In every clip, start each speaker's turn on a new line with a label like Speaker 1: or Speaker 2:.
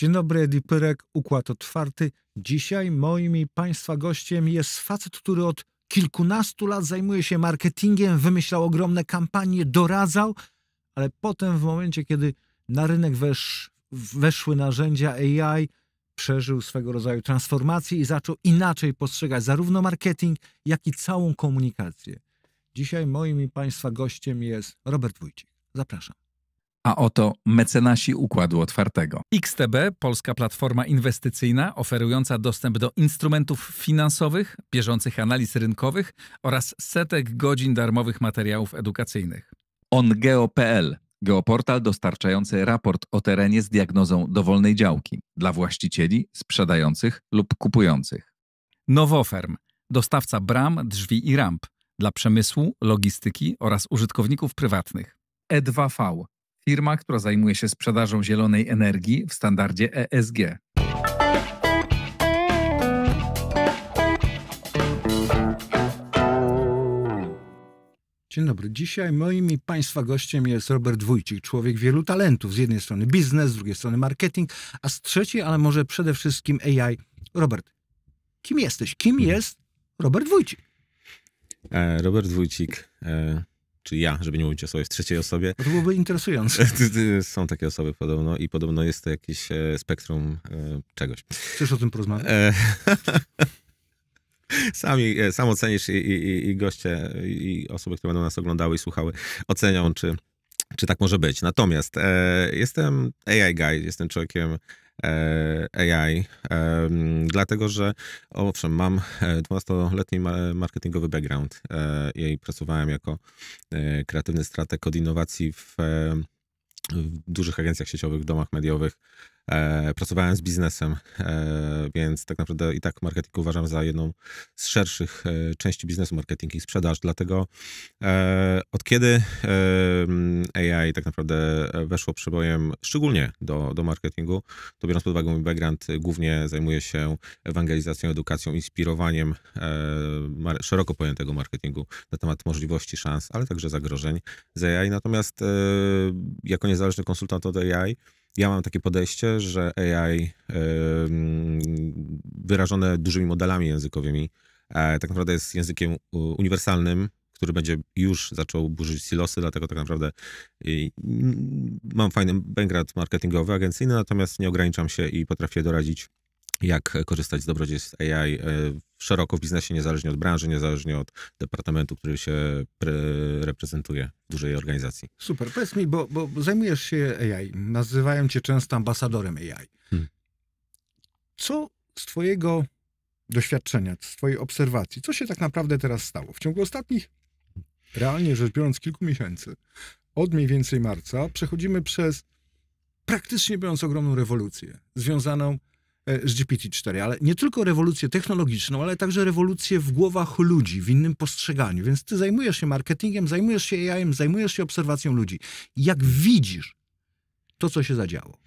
Speaker 1: Dzień dobry, Edi Pyrek, Układ Otwarty. Dzisiaj moim i Państwa gościem jest facet, który od kilkunastu lat zajmuje się marketingiem, wymyślał ogromne kampanie, doradzał, ale potem w momencie, kiedy na rynek wesz, weszły narzędzia AI, przeżył swego rodzaju transformację i zaczął inaczej postrzegać zarówno marketing, jak i całą komunikację. Dzisiaj moim i Państwa
Speaker 2: gościem jest Robert Wójcik. Zapraszam. A oto mecenasi Układu Otwartego. XTB, polska platforma inwestycyjna oferująca dostęp do instrumentów finansowych, bieżących analiz rynkowych oraz setek godzin darmowych materiałów edukacyjnych. OnGeo.pl, geoportal dostarczający raport o terenie z diagnozą dowolnej działki dla właścicieli, sprzedających lub kupujących. Nowoferm, dostawca bram, drzwi i ramp dla przemysłu, logistyki oraz użytkowników prywatnych. E2V, firma, która zajmuje się sprzedażą zielonej energii w standardzie ESG. Dzień dobry.
Speaker 1: Dzisiaj moim i Państwa gościem jest Robert Wójcik, człowiek wielu talentów. Z jednej strony biznes, z drugiej strony marketing, a z trzeciej, ale może przede wszystkim AI. Robert, kim jesteś? Kim jest Robert Wójcik?
Speaker 3: E, Robert Wójcik e, czy ja, żeby nie mówić o sobie w trzeciej osobie. to byłoby interesujące. Są takie osoby podobno i podobno jest to jakieś e, spektrum e, czegoś. Chcesz o tym porozmawiać? E, sami, sam ocenisz i, i, i goście, i osoby, które będą nas oglądały i słuchały, ocenią, czy czy tak może być. Natomiast e, jestem AI guy, jestem człowiekiem e, AI, dlatego że owszem, mam 12-letni e, marketingowy background e, i pracowałem jako kreatywny strateg od innowacji w, w dużych agencjach sieciowych, w domach mediowych, E, pracowałem z biznesem, e, więc tak naprawdę i tak marketing uważam za jedną z szerszych e, części biznesu marketing i sprzedaż. Dlatego od kiedy AI tak naprawdę weszło przebojem, szczególnie do, do marketingu, to biorąc pod uwagę mój background, głównie zajmuję się ewangelizacją, edukacją, inspirowaniem szeroko pojętego marketingu na temat możliwości, szans, ale także zagrożeń z AI. Natomiast jako niezależny konsultant od AI, ja mam takie podejście, że AI wyrażone dużymi modelami językowymi e, tak naprawdę jest językiem uniwersalnym, który będzie już zaczął burzyć silosy, dlatego tak naprawdę mam fajny background marketingowy, agencyjny, natomiast nie ograniczam się i potrafię doradzić jak korzystać z dobrodziejstw AI e, szeroko w biznesie, niezależnie od branży, niezależnie od departamentu, który się reprezentuje w dużej organizacji.
Speaker 1: Super. Powiedz mi, bo, bo zajmujesz się AI, nazywają cię często ambasadorem AI. Hmm. Co z twojego doświadczenia, z twojej obserwacji, co się tak naprawdę teraz stało? W ciągu ostatnich, realnie rzecz biorąc, kilku miesięcy, od mniej więcej marca, przechodzimy przez praktycznie biorąc ogromną rewolucję, związaną E, z GPT-4, ale nie tylko rewolucję technologiczną, ale także rewolucję w głowach ludzi, w innym postrzeganiu. Więc ty zajmujesz się marketingiem, zajmujesz się AI, zajmujesz się obserwacją ludzi. Jak widzisz to, co się zadziało?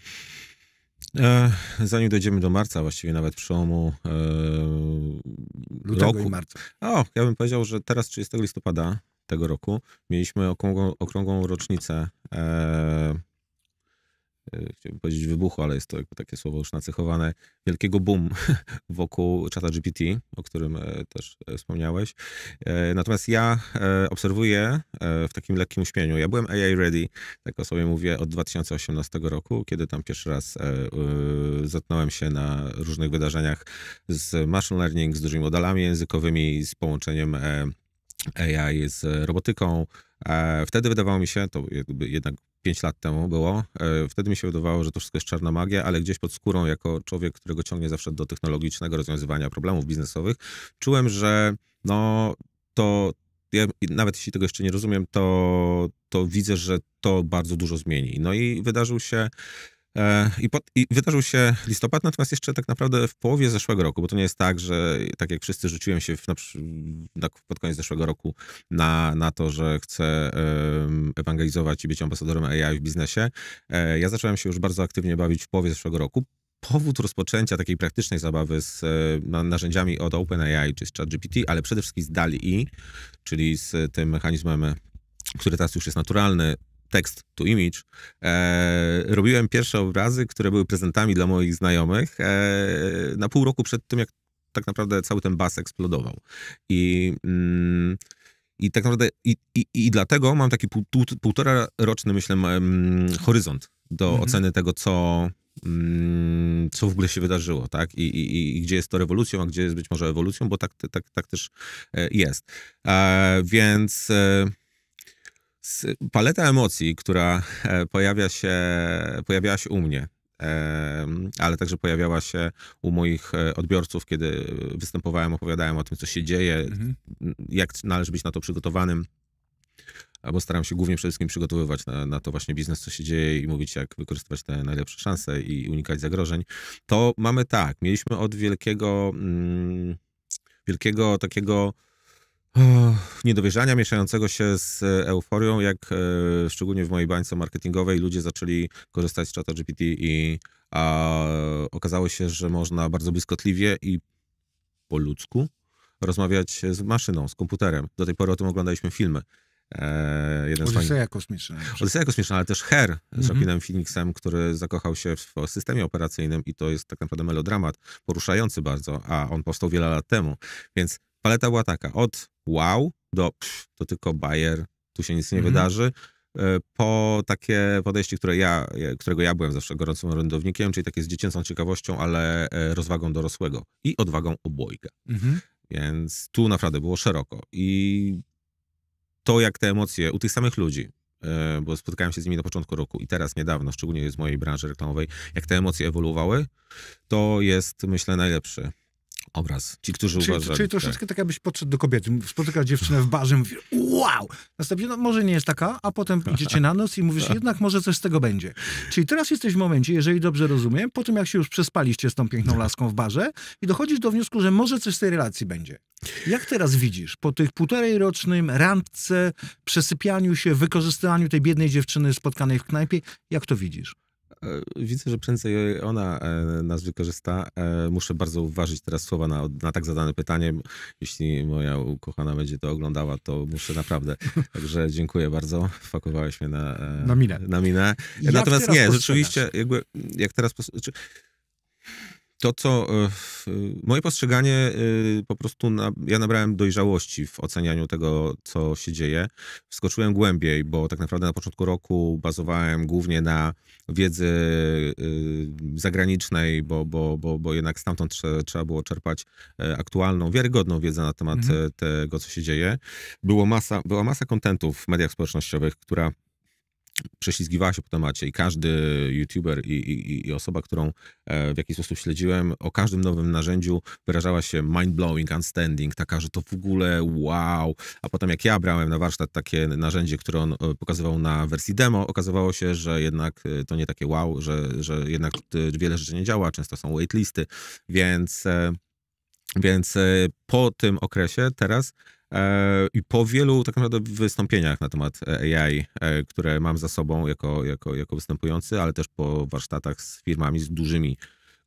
Speaker 3: E, zanim dojdziemy do marca, właściwie nawet przełomu e, Lutego roku. i marca. O, ja bym powiedział, że teraz 30 listopada tego roku mieliśmy okrągłą, okrągłą rocznicę e, Y, chciałbym powiedzieć wybuchu, ale jest to jakby takie słowo już nacechowane, wielkiego boom wokół czata GPT, o którym e, też e, wspomniałeś. E, natomiast ja obserwuję w takim lekkim uśmieniu. Ja byłem AI ready, tak o sobie mówię, od 2018 roku, kiedy tam pierwszy raz y, zatknąłem się na różnych wydarzeniach z machine learning, z dużymi modelami językowymi, z połączeniem AI z robotyką. Wtedy wydawało mi się, to jednak 5 lat temu było. E, wtedy mi się wydawało, że to wszystko jest czarna magia, ale gdzieś pod skórą, jako człowiek, którego ciągnie zawsze do technologicznego rozwiązywania problemów biznesowych, czułem, że no to ja, nawet jeśli tego jeszcze nie rozumiem, to, to widzę, że to bardzo dużo zmieni. No i wydarzył się E, I, pod, I, wydarzył się listopad, natomiast jeszcze tak naprawdę w połowie zeszłego roku, bo to nie jest tak, że tak jak wszyscy rzuciłem się w, na, tak pod koniec zeszłego roku na, na to, że chcę ewangelizować i być ambasadorem AI w biznesie. E, ja zacząłem się już bardzo aktywnie bawić w połowie zeszłego roku. Powód rozpoczęcia takiej praktycznej zabawy z e, narzędziami od OpenAI czy z ChatGPT, ale przede wszystkim z DALI-E, czyli z tym mechanizmem który teraz już jest naturalny, tekst to image, e, robiłem pierwsze obrazy, które były prezentami dla moich znajomych e, na pół roku przed tym, jak tak naprawdę cały ten bas eksplodował. I, mm, i tak naprawdę i, i, i dlatego mam taki pół, pół, półtora roczny, myślę, mm, horyzont do mhm. oceny tego, co, mm, co w ogóle się wydarzyło, tak? I, i, I gdzie jest to rewolucją, a gdzie jest być może ewolucją, bo tak, tak, tak też e, jest. E, więc. E, Paleta emocji, która e, pojawia się, pojawiała się u mnie, e, ale także pojawiała się u moich e, odbiorców, kiedy występowałem, opowiadałem o tym, co się dzieje, mhm. jak należy być na to przygotowanym. Albo staram się głównie przede wszystkim przygotowywać na, na, to właśnie biznes, co się dzieje i mówić, jak wykorzystywać te najlepsze szanse i unikać zagrożeń. To mamy tak, mieliśmy od wielkiego, mm, wielkiego takiego niedowierzania mieszającego się z e, euforią, jak e, szczególnie w mojej bańce marketingowej ludzie zaczęli korzystać z ChatGPT i a, okazało się, że można bardzo błyskotliwie i po ludzku rozmawiać z maszyną, z komputerem. Do tej pory o tym oglądaliśmy filmy. E, Odyseja kosmiczna. Odyseja kosmiczna, ale też Her z mhm. Joaquinem Phoenixem, który zakochał się w systemie operacyjnym i to jest tak naprawdę melodramat poruszający bardzo, a on powstał wiele lat temu. Więc paleta była taka, od wow, do pff, to tylko Bayer, tu się nic nie mhm. wydarzy. E, po takie podejście, które ja, e, którego ja byłem zawsze gorącym orędownikiem, czyli takie z dziecięcą ciekawością, ale e, rozwagą dorosłego i odwagą obojga. Mhm. Więc tu naprawdę było szeroko. I to, jak te emocje u tych samych ludzi, bo spotkałem się z nimi na początku roku i teraz niedawno, szczególnie z mojej branży reklamowej, jak te emocje ewoluowały, to jest myślę najlepszy obraz. Ci, którzy czyli, uważali. Czyli troszeczkę tak.
Speaker 1: tak, jakbyś podszedł do kobiety, spotykał dziewczynę w barze, mówisz, wow! Następnie, no może nie jest taka, a potem idziecie na noc i mówisz, jednak może coś z tego będzie. Czyli teraz jesteś w momencie, jeżeli dobrze rozumiem, po tym jak się już przespaliście z tą piękną laską w barze i dochodzisz do wniosku, że może coś z tej relacji będzie. Jak teraz widzisz, po tych półtorej rocznym randce, przesypianiu się, wykorzystywaniu tej biednej dziewczyny spotkanej w knajpie, jak to widzisz? E, widzę, że
Speaker 3: prędzej ona e, nas wykorzysta. E, muszę bardzo uważać teraz słowa na, na tak zadane pytanie. Jeśli moja ukochana będzie to oglądała, to muszę naprawdę. Także dziękuję bardzo. Wpakowałeś mnie na, na minę. Na minę. Natomiast nie, rzeczywiście, jakby, jak teraz. Czy, to, co e, e, moje postrzeganie, e, po prostu na, ja nabrałem dojrzałości w ocenianiu tego, co się dzieje. Wskoczyłem głębiej, bo tak naprawdę na początku roku bazowałem głównie na wiedzy zagranicznej, bo, bo, bo, bo jednak stamtąd trze, trzeba było czerpać aktualną, wiarygodną wiedzę na temat mhm. tego, co się dzieje. Było masa, była masa kontentów w mediach społecznościowych, która prześlizgiwała się po temacie i każdy youtuber i, i, i, osoba, którą e, w jakiś sposób śledziłem, o każdym nowym narzędziu wyrażała się mind-blowing, outstanding, taka, że to w ogóle wow. A potem jak ja brałem na warsztat takie narzędzie, które on e, pokazywał na wersji demo, okazywało się, że jednak e, to nie takie wow, że, że jednak wiele rzeczy nie działa, często są waitlisty, więc... Więc po tym okresie teraz E, I po wielu tak naprawdę wystąpieniach na temat e, AI, e, które mam za sobą jako, jako, jako występujący, ale też po warsztatach z firmami, z dużymi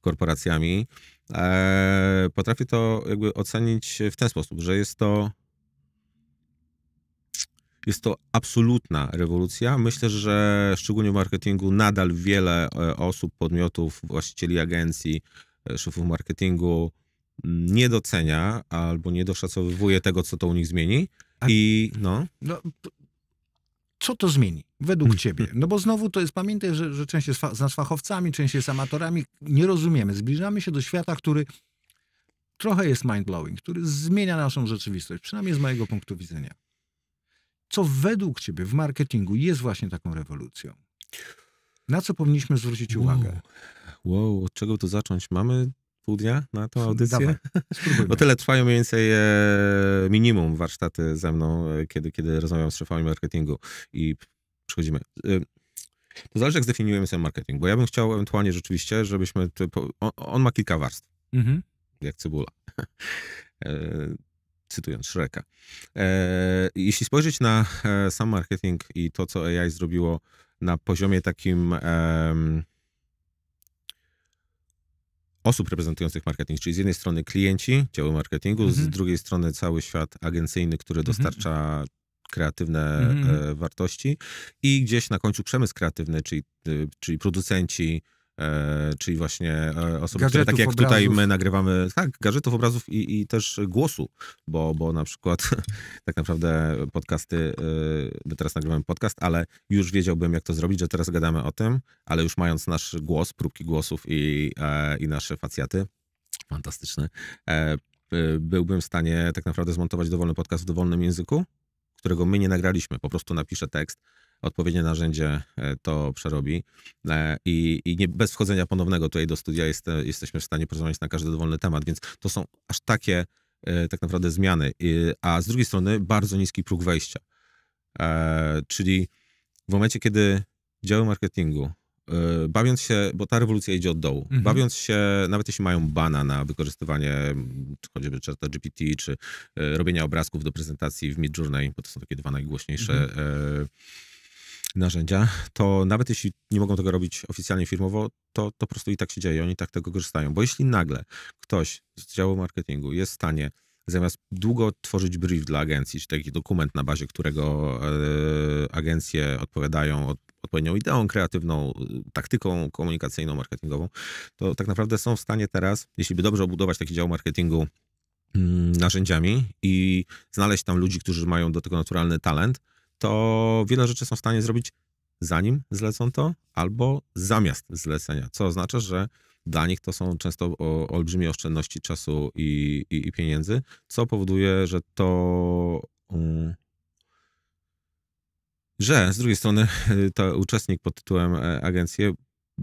Speaker 3: korporacjami, potrafię to jakby ocenić w ten sposób, że jest to jest to absolutna rewolucja. Myślę, że szczególnie w marketingu nadal wiele osób, podmiotów, właścicieli agencji, szefów marketingu, nie docenia albo nie doszacowuje tego, co to u nich zmieni. A, I no.
Speaker 1: no. Co to zmieni według ciebie? No bo znowu to jest, pamiętaj, że, że część jest z nas fachowcami, część jest amatorami, nie rozumiemy. Zbliżamy się do świata, który trochę jest mind-blowing, który zmienia naszą rzeczywistość, przynajmniej z mojego punktu widzenia. Co według ciebie w marketingu jest właśnie taką rewolucją? Na co powinniśmy zwrócić uwagę?
Speaker 3: Wow, wow od czego tu zacząć? Mamy pół dnia na tą audycję? Dawaj, no tyle trwają mniej więcej e, minimum warsztaty ze mną, e, kiedy, kiedy rozmawiam z szefami marketingu i przychodzimy. E, to zależy, jak zdefiniujemy sobie marketing, bo ja bym chciał ewentualnie rzeczywiście, żebyśmy. Typu, on, on, ma kilka warstw, mhm. jak cebula. E, cytując Shreka. E, jeśli spojrzeć na e, sam marketing i to, co AI zrobiło na poziomie takim. E, osób reprezentujących marketing, czyli z jednej strony klienci działu marketingu, mhm. z drugiej strony cały świat agencyjny, który mhm. dostarcza mhm. kreatywne mhm. E, wartości i gdzieś na końcu przemysł kreatywny, czyli, e, czyli producenci, E, czyli właśnie e, osoby, gadżetów, które tak jak obrazów. tutaj my nagrywamy, tak, gadżetów, obrazów i, i też głosu, bo, bo na przykład tak naprawdę podcasty, e, my teraz nagrywamy podcast, ale już wiedziałbym jak to zrobić, że teraz gadamy o tym, ale już mając nasz głos, próbki głosów i, i nasze facjaty, fantastyczne, byłbym w stanie tak naprawdę zmontować dowolny podcast w dowolnym języku, którego my nie nagraliśmy. Po prostu napiszę tekst, odpowiednie narzędzie e, to przerobi e, i, i nie, bez wchodzenia ponownego tutaj do studia jest, e, jesteśmy w stanie porozmawiać na każdy dowolny temat, więc to są aż takie tak naprawdę zmiany, a z drugiej strony bardzo niski próg wejścia. Czyli w momencie, kiedy działy marketingu, bawiąc się, bo ta rewolucja idzie od dołu, mhm. bawiąc się, nawet jeśli mają bana na wykorzystywanie czy choćby czata GPT, czy robienia obrazków do prezentacji w Midjourney, bo to są takie dwa najgłośniejsze mhm narzędzia, to nawet jeśli nie mogą tego robić oficjalnie firmowo, to, to po prostu i tak się dzieje, oni tak tego korzystają. Bo jeśli nagle ktoś z działu marketingu jest w stanie zamiast długo tworzyć brief dla agencji, czy taki dokument, na bazie którego e, agencje odpowiadają od, odpowiednią ideą kreatywną, taktyką komunikacyjną, marketingową, to tak naprawdę są w stanie teraz, jeśli by dobrze obudować taki dział marketingu mm, narzędziami i znaleźć tam ludzi, którzy mają do tego naturalny talent, to wiele rzeczy są w stanie zrobić zanim zlecą to, albo zamiast zlecenia, co oznacza, że dla nich to są często olbrzymie oszczędności czasu i, i, i pieniędzy, co powoduje, że to. Um, że z drugiej strony to uczestnik pod tytułem e, agencję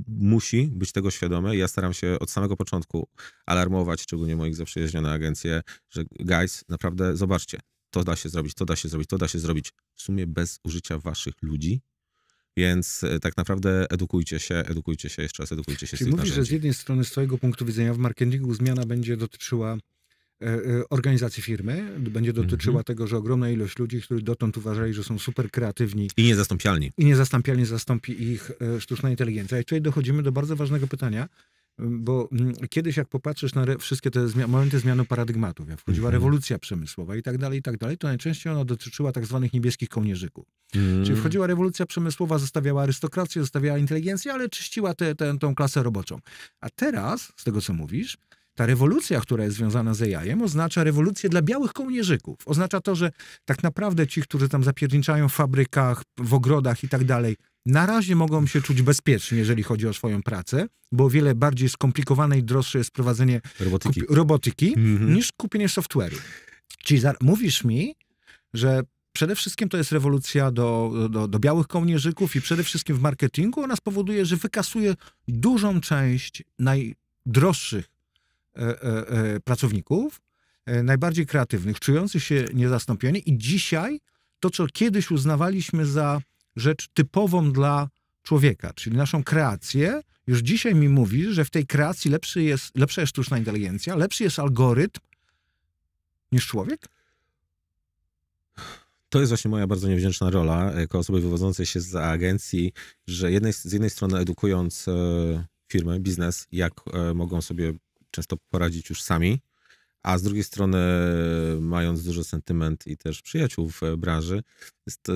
Speaker 3: musi być tego świadomy. Ja staram się od samego początku alarmować, szczególnie moich zaprzyjaźnionych agencje, że guys, naprawdę zobaczcie, to da się zrobić, to da się zrobić, to da się zrobić w sumie bez użycia waszych ludzi. Więc e, tak naprawdę edukujcie się, edukujcie się jeszcze raz, edukujcie się Czyli z tych mówisz, narzędzi. że z
Speaker 1: jednej strony z twojego punktu widzenia w marketingu zmiana będzie dotyczyła e, e, organizacji firmy, będzie dotyczyła mhm. tego, że ogromna ilość ludzi, którzy dotąd uważali, że są super kreatywni.
Speaker 3: I niezastąpialni.
Speaker 1: I niezastąpialnie zastąpi ich sztuczna inteligencja. I tutaj dochodzimy do bardzo ważnego pytania, bo mm, kiedyś jak popatrzysz na wszystkie te zmi momenty zmiany paradygmatów, jak wchodziła mhm. rewolucja przemysłowa i tak dalej, i tak dalej, to najczęściej ona dotyczyła tak zwanych niebieskich kołnierzyków. Mhm. Czyli wchodziła rewolucja przemysłowa, zostawiała arystokrację, zostawiała inteligencję, ale czyściła tę te, te, tą klasę roboczą. A teraz, z tego co mówisz, ta rewolucja, która jest związana z jajem, oznacza rewolucję dla białych kołnierzyków. Oznacza to, że tak naprawdę ci, którzy tam zapierniczają w fabrykach, w ogrodach i tak dalej, na razie mogą się czuć bezpiecznie, jeżeli chodzi o swoją pracę, bo o wiele bardziej skomplikowane i droższe jest prowadzenie robotyki, robotyki mhm. niż kupienie software'u. Czyli mówisz mi, że przede wszystkim to jest rewolucja do, do, do, białych kołnierzyków i przede wszystkim w marketingu. Ona spowoduje, że wykasuje dużą część najdroższych e, e, e, pracowników, e, najbardziej kreatywnych, czujących się niezastąpieni i dzisiaj to, co kiedyś uznawaliśmy za rzecz typową dla człowieka, czyli naszą kreację. Już dzisiaj mi mówisz, że w tej kreacji lepszy jest, lepsza jest sztuczna inteligencja, lepszy jest algorytm niż człowiek?
Speaker 3: to jest właśnie moja bardzo niewdzięczna rola jako osoby wywodzącej się z agencji, że jednej, z jednej strony edukując e, firmy, biznes, jak e, mogą sobie często poradzić już sami, a z drugiej strony mając duży sentyment i też przyjaciół w branży,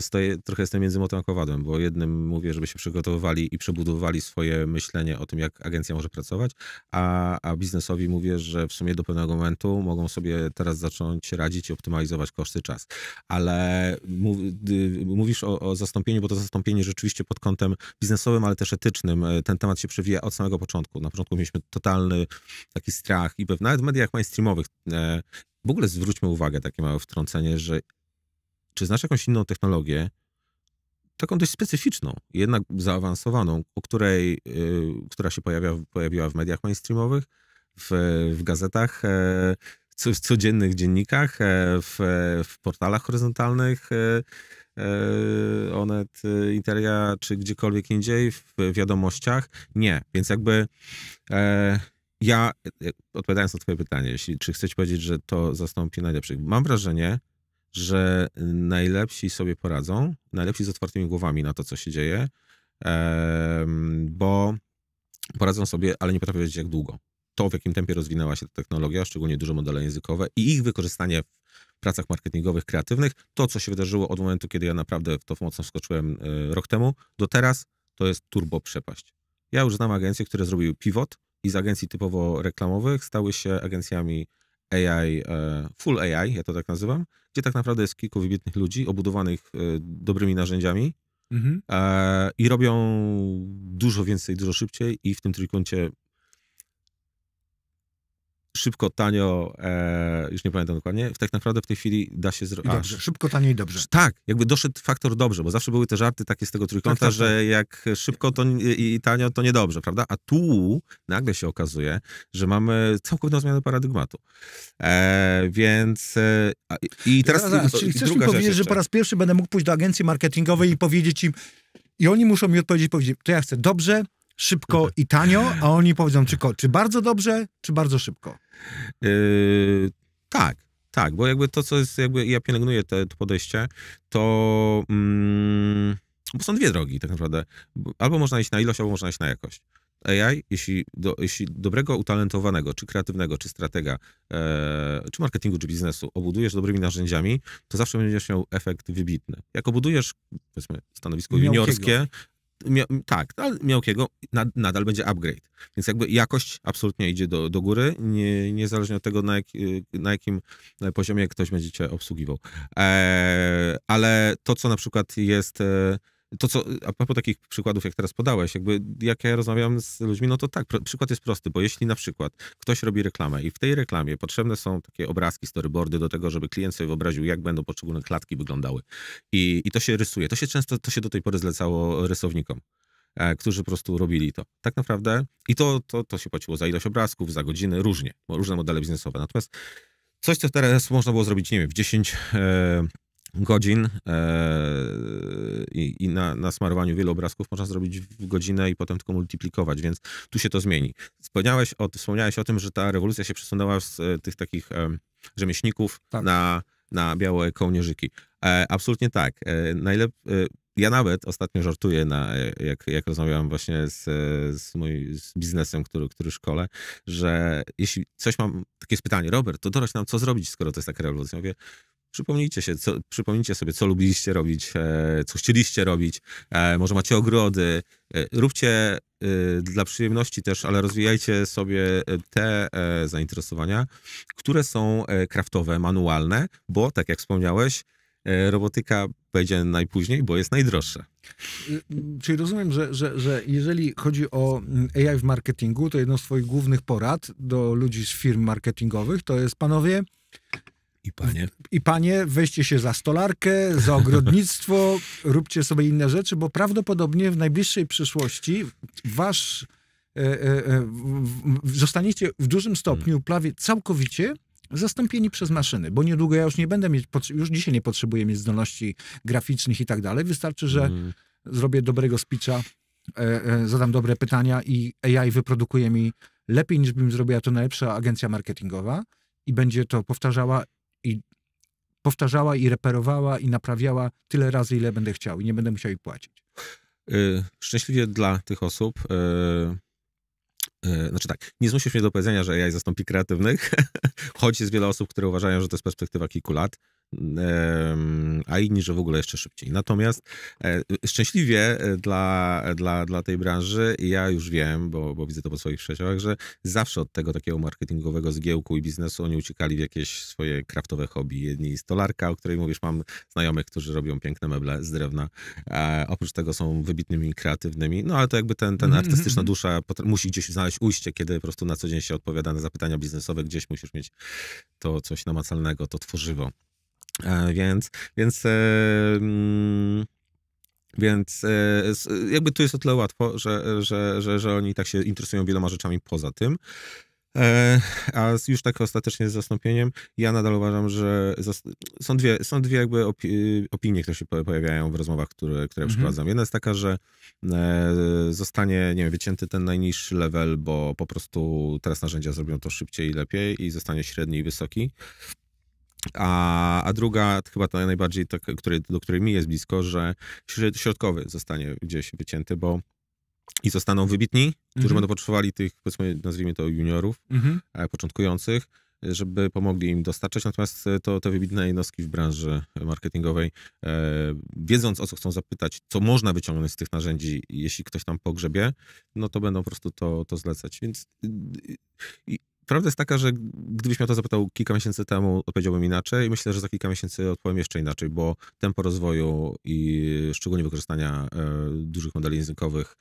Speaker 3: stoję, trochę jestem między motem a kowadłem, bo jednym mówię, żeby się przygotowywali i przebudowywali swoje myślenie o tym, jak agencja może pracować, a, a biznesowi mówię, że w sumie do pewnego momentu mogą sobie teraz zacząć radzić i optymalizować koszty, czas. Ale mów, mówisz o, o zastąpieniu, bo to zastąpienie rzeczywiście pod kątem biznesowym, ale też etycznym, e, ten temat się przewija od samego początku. Na początku mieliśmy totalny taki strach i nawet w mediach mainstreamowych e, w ogóle zwróćmy uwagę, takie małe wtrącenie, że czy znasz jakąś inną technologię, taką dość specyficzną, jednak zaawansowaną, o której, y, która się pojawia, pojawiła w mediach mainstreamowych, w, w gazetach, e, w codziennych dziennikach, e, w, w, portalach horyzontalnych, e, e Onet, e, Interia, czy gdziekolwiek indziej, w wiadomościach? Nie. Więc jakby e, ja, odpowiadając na twoje pytanie, jeśli, czy chcecie powiedzieć, że to zastąpi najlepszych, mam wrażenie, że y, najlepsi sobie poradzą, najlepsi z otwartymi głowami na to, co się dzieje, bo poradzą sobie, ale nie potrafią wiedzieć, jak długo. To, w jakim tempie rozwinęła się ta technologia, szczególnie duże modele językowe i ich wykorzystanie w pracach marketingowych, kreatywnych, to, co się wydarzyło od momentu, kiedy ja naprawdę w to mocno wskoczyłem y, rok temu, do teraz, to jest turbo przepaść. Ja już znam agencje, które zrobiły pivot i z agencji typowo reklamowych stały się agencjami AI, e, full AI, ja to tak nazywam, gdzie tak naprawdę jest kilku wybitnych ludzi obudowanych e, dobrymi narzędziami mhm. E, i robią dużo więcej, dużo szybciej i w tym trójkącie szybko, tanio, e, już nie pamiętam dokładnie, tak naprawdę w tej chwili da się zrobić. Dobrze, szybko, tanio i dobrze. Tak, jakby doszedł faktor dobrze, bo zawsze były te żarty takie z tego trójkąta, tak, tak, że tak. jak szybko to i, i tanio, to niedobrze, prawda? A tu nagle się okazuje, że mamy całkowitą zmianę paradygmatu. E, więc e, i teraz... Ja, zaraz, i, chcesz mi powiedzieć, że po raz
Speaker 1: pierwszy będę mógł pójść do agencji marketingowej i powiedzieć im, i oni muszą mi odpowiedzieć, powiedzieć, to ja chcę dobrze, szybko i tanio, a oni powiedzą tylko, czy bardzo dobrze, czy bardzo szybko.
Speaker 3: Yy, tak, tak, bo jakby to, co jest, jakby ja pielęgnuję te, to podejście, to... Mm, bo są dwie drogi tak naprawdę. Albo można iść na ilość, albo można iść na jakość. AI, jeśli, do, jeśli dobrego, utalentowanego, czy kreatywnego, czy stratega, e, czy marketingu, czy biznesu obudujesz dobrymi narzędziami, to zawsze będziesz miał efekt wybitny. Jak obudujesz, powiedzmy, stanowisko juniorskie, Mia tak, miałkiego nad nadal będzie upgrade. Więc jakby jakość absolutnie idzie do, do góry, nie, niezależnie od tego, na, jak, y, na jakim y, poziomie ktoś będzie cię obsługiwał. E, ale to, co na przykład jest... E to co, a po takich przykładów, jak teraz podałeś, jakby jak ja rozmawiam z ludźmi, no to tak, przykład jest prosty, bo jeśli na przykład ktoś robi reklamę i w tej reklamie potrzebne są takie obrazki, storyboardy do tego, żeby klient sobie wyobraził, jak będą poszczególne klatki wyglądały i, i to się rysuje. To się często, to się do tej pory zlecało rysownikom e, którzy po prostu robili to. Tak naprawdę i to, to, to się płaciło za ilość obrazków, za godziny, różnie, różne modele biznesowe. Natomiast coś, co teraz można było zrobić, nie wiem, w 10, godzin e, i, i na, na smarowaniu wielu obrazków można zrobić w godzinę i potem tylko multiplikować, więc tu się to zmieni. Wspomniałeś o, wspomniałeś o tym, że ta rewolucja się przesunęła z e, tych takich e, rzemieślników tak. na, na białe kołnierzyki. absolutnie tak. najlep ja nawet ostatnio żartuję, na, jak, jak rozmawiałem właśnie z, z, moim z biznesem, który, który szkole, że jeśli coś mam, takie jest pytanie, Robert, to doroś nam, co zrobić, skoro to jest taka rewolucja? Mówię, Przypomnijcie, się, co, przypomnijcie sobie, co lubiliście robić, e, co chcieliście robić. E, może macie ogrody. E, róbcie dla przyjemności też, ale rozwijajcie sobie te zainteresowania, które są kraftowe, manualne, bo tak jak wspomniałeś, robotyka będzie najpóźniej, bo jest najdroższa.
Speaker 1: Y, czyli rozumiem, że, że, że jeżeli chodzi o mm, AI w marketingu, to jedną z Twoich głównych porad do ludzi z firm marketingowych to jest, panowie, i panie. I panie, weźcie się za stolarkę, za ogrodnictwo, róbcie sobie inne rzeczy, bo prawdopodobnie w najbliższej przyszłości wasz e, e, e, w, zostaniecie w dużym stopniu, hmm. prawie całkowicie zastąpieni przez maszyny, bo niedługo ja już nie będę mieć, już dzisiaj nie potrzebuję mieć zdolności graficznych i tak dalej. Wystarczy, że mm. zrobię dobrego speecha, zadam dobre pytania i AI wyprodukuje mi lepiej niż bym zrobiła to najlepsza agencja marketingowa i będzie to powtarzała i powtarzała i reperowała i naprawiała tyle razy, ile będę chciał i nie będę musiał ich płacić.
Speaker 3: Y, szczęśliwie dla tych osób y, y, znaczy tak, nie zmusisz mnie do powiedzenia, że AI zastąpi kreatywnych, choć jest wiele osób, które uważają, że to jest perspektywa kilku lat a inni, że w ogóle jeszcze szybciej. Natomiast e, szczęśliwie e, dla, e, dla, dla tej branży, ja już wiem, bo, bo widzę to po swoich przyjaciołach, że zawsze od tego takiego marketingowego zgiełku i biznesu oni uciekali w jakieś swoje kraftowe hobby. Jedni stolarka, o której mówisz, mam znajomych, którzy robią piękne meble z drewna. oprócz tego są wybitnymi, kreatywnymi, no ale to jakby ten, ten mm-hmm, artystyczna mm-hmm. dusza musi gdzieś znaleźć ujście, kiedy po prostu na co dzień się odpowiada na zapytania biznesowe, gdzieś musisz mieć to coś namacalnego, to tworzywo. E, więc, więc, e, mm, więc e, jakby tu jest o tyle łatwo, że, że, że, że oni tak się interesują wieloma rzeczami poza tym. A już tak ostatecznie z zastąpieniem, ja nadal uważam, że są dwie, są dwie jakby opinie, które się pojawiają w rozmowach, które, które mhm. przeprowadzam. Jedna jest taka, że zostanie, nie wiem, wycięty ten najniższy level, bo po prostu teraz narzędzia zrobią to szybciej i lepiej i zostanie średni i wysoki. A, a druga, chyba ta najbardziej, tak, do której mi jest blisko, że środkowy zostanie gdzieś wycięty, bo i zostaną wybitni, którzy mhm. będą potrzebowali tych, powiedzmy, nazwijmy to juniorów, mm początkujących, żeby pomogli im dostarczać. Natomiast e, to te wybitne jednostki w branży marketingowej, e, wiedząc o co chcą zapytać, co można wyciągnąć z tych narzędzi, jeśli ktoś tam pogrzebie, no to będą po prostu to, to zlecać. Więc y, y, i, Prawda jest taka, że gdybyś mnie to zapytał kilka miesięcy temu, odpowiedziałbym inaczej. Myślę, że za kilka miesięcy odpowiem jeszcze inaczej, bo tempo rozwoju i szczególnie wykorzystania e, dużych modeli językowych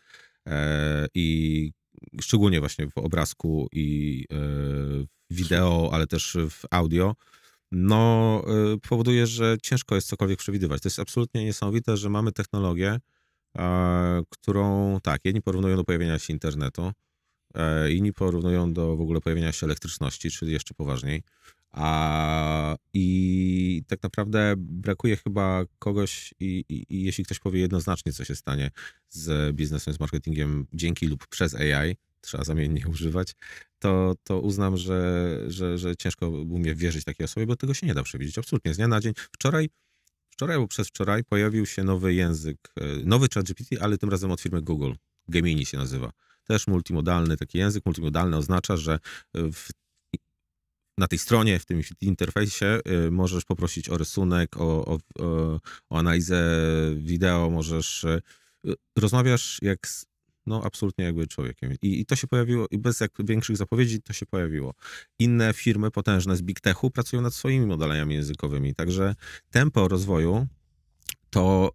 Speaker 3: e, i szczególnie właśnie w obrazku i e, wideo, ale też w audio, no powoduje, że ciężko jest cokolwiek przewidywać. To jest absolutnie niesamowite, że mamy technologię, którą tak, jedni porównują do pojawienia się internetu, E, inni porównują do w ogóle pojawienia się elektryczności, czyli jeszcze poważniej. A, I tak naprawdę brakuje chyba kogoś, i, i, i, jeśli ktoś powie jednoznacznie, co się stanie z biznesem, z marketingiem dzięki lub przez AI, trzeba zamiennie używać, to, to uznam, że, że, że ciężko umie wierzyć takiej osobie, bo tego się nie da przewidzieć absolutnie z dnia na dzień. Wczoraj, wczoraj albo przez wczoraj pojawił się nowy język, e, nowy ChatGPT, ale tym razem od firmy Google. Gemini się nazywa też multimodalny, taki język multimodalny oznacza, że e, w na tej stronie, w tym interfejsie e, możesz poprosić o rysunek, o, o, o analizę wideo, możesz. E, rozmawiasz jak z, no, absolutnie jakby człowiekiem. I, I, to się pojawiło, i bez jak większych zapowiedzi to się pojawiło. Inne firmy potężne z Big Techu pracują nad swoimi modelami językowymi, także tempo rozwoju to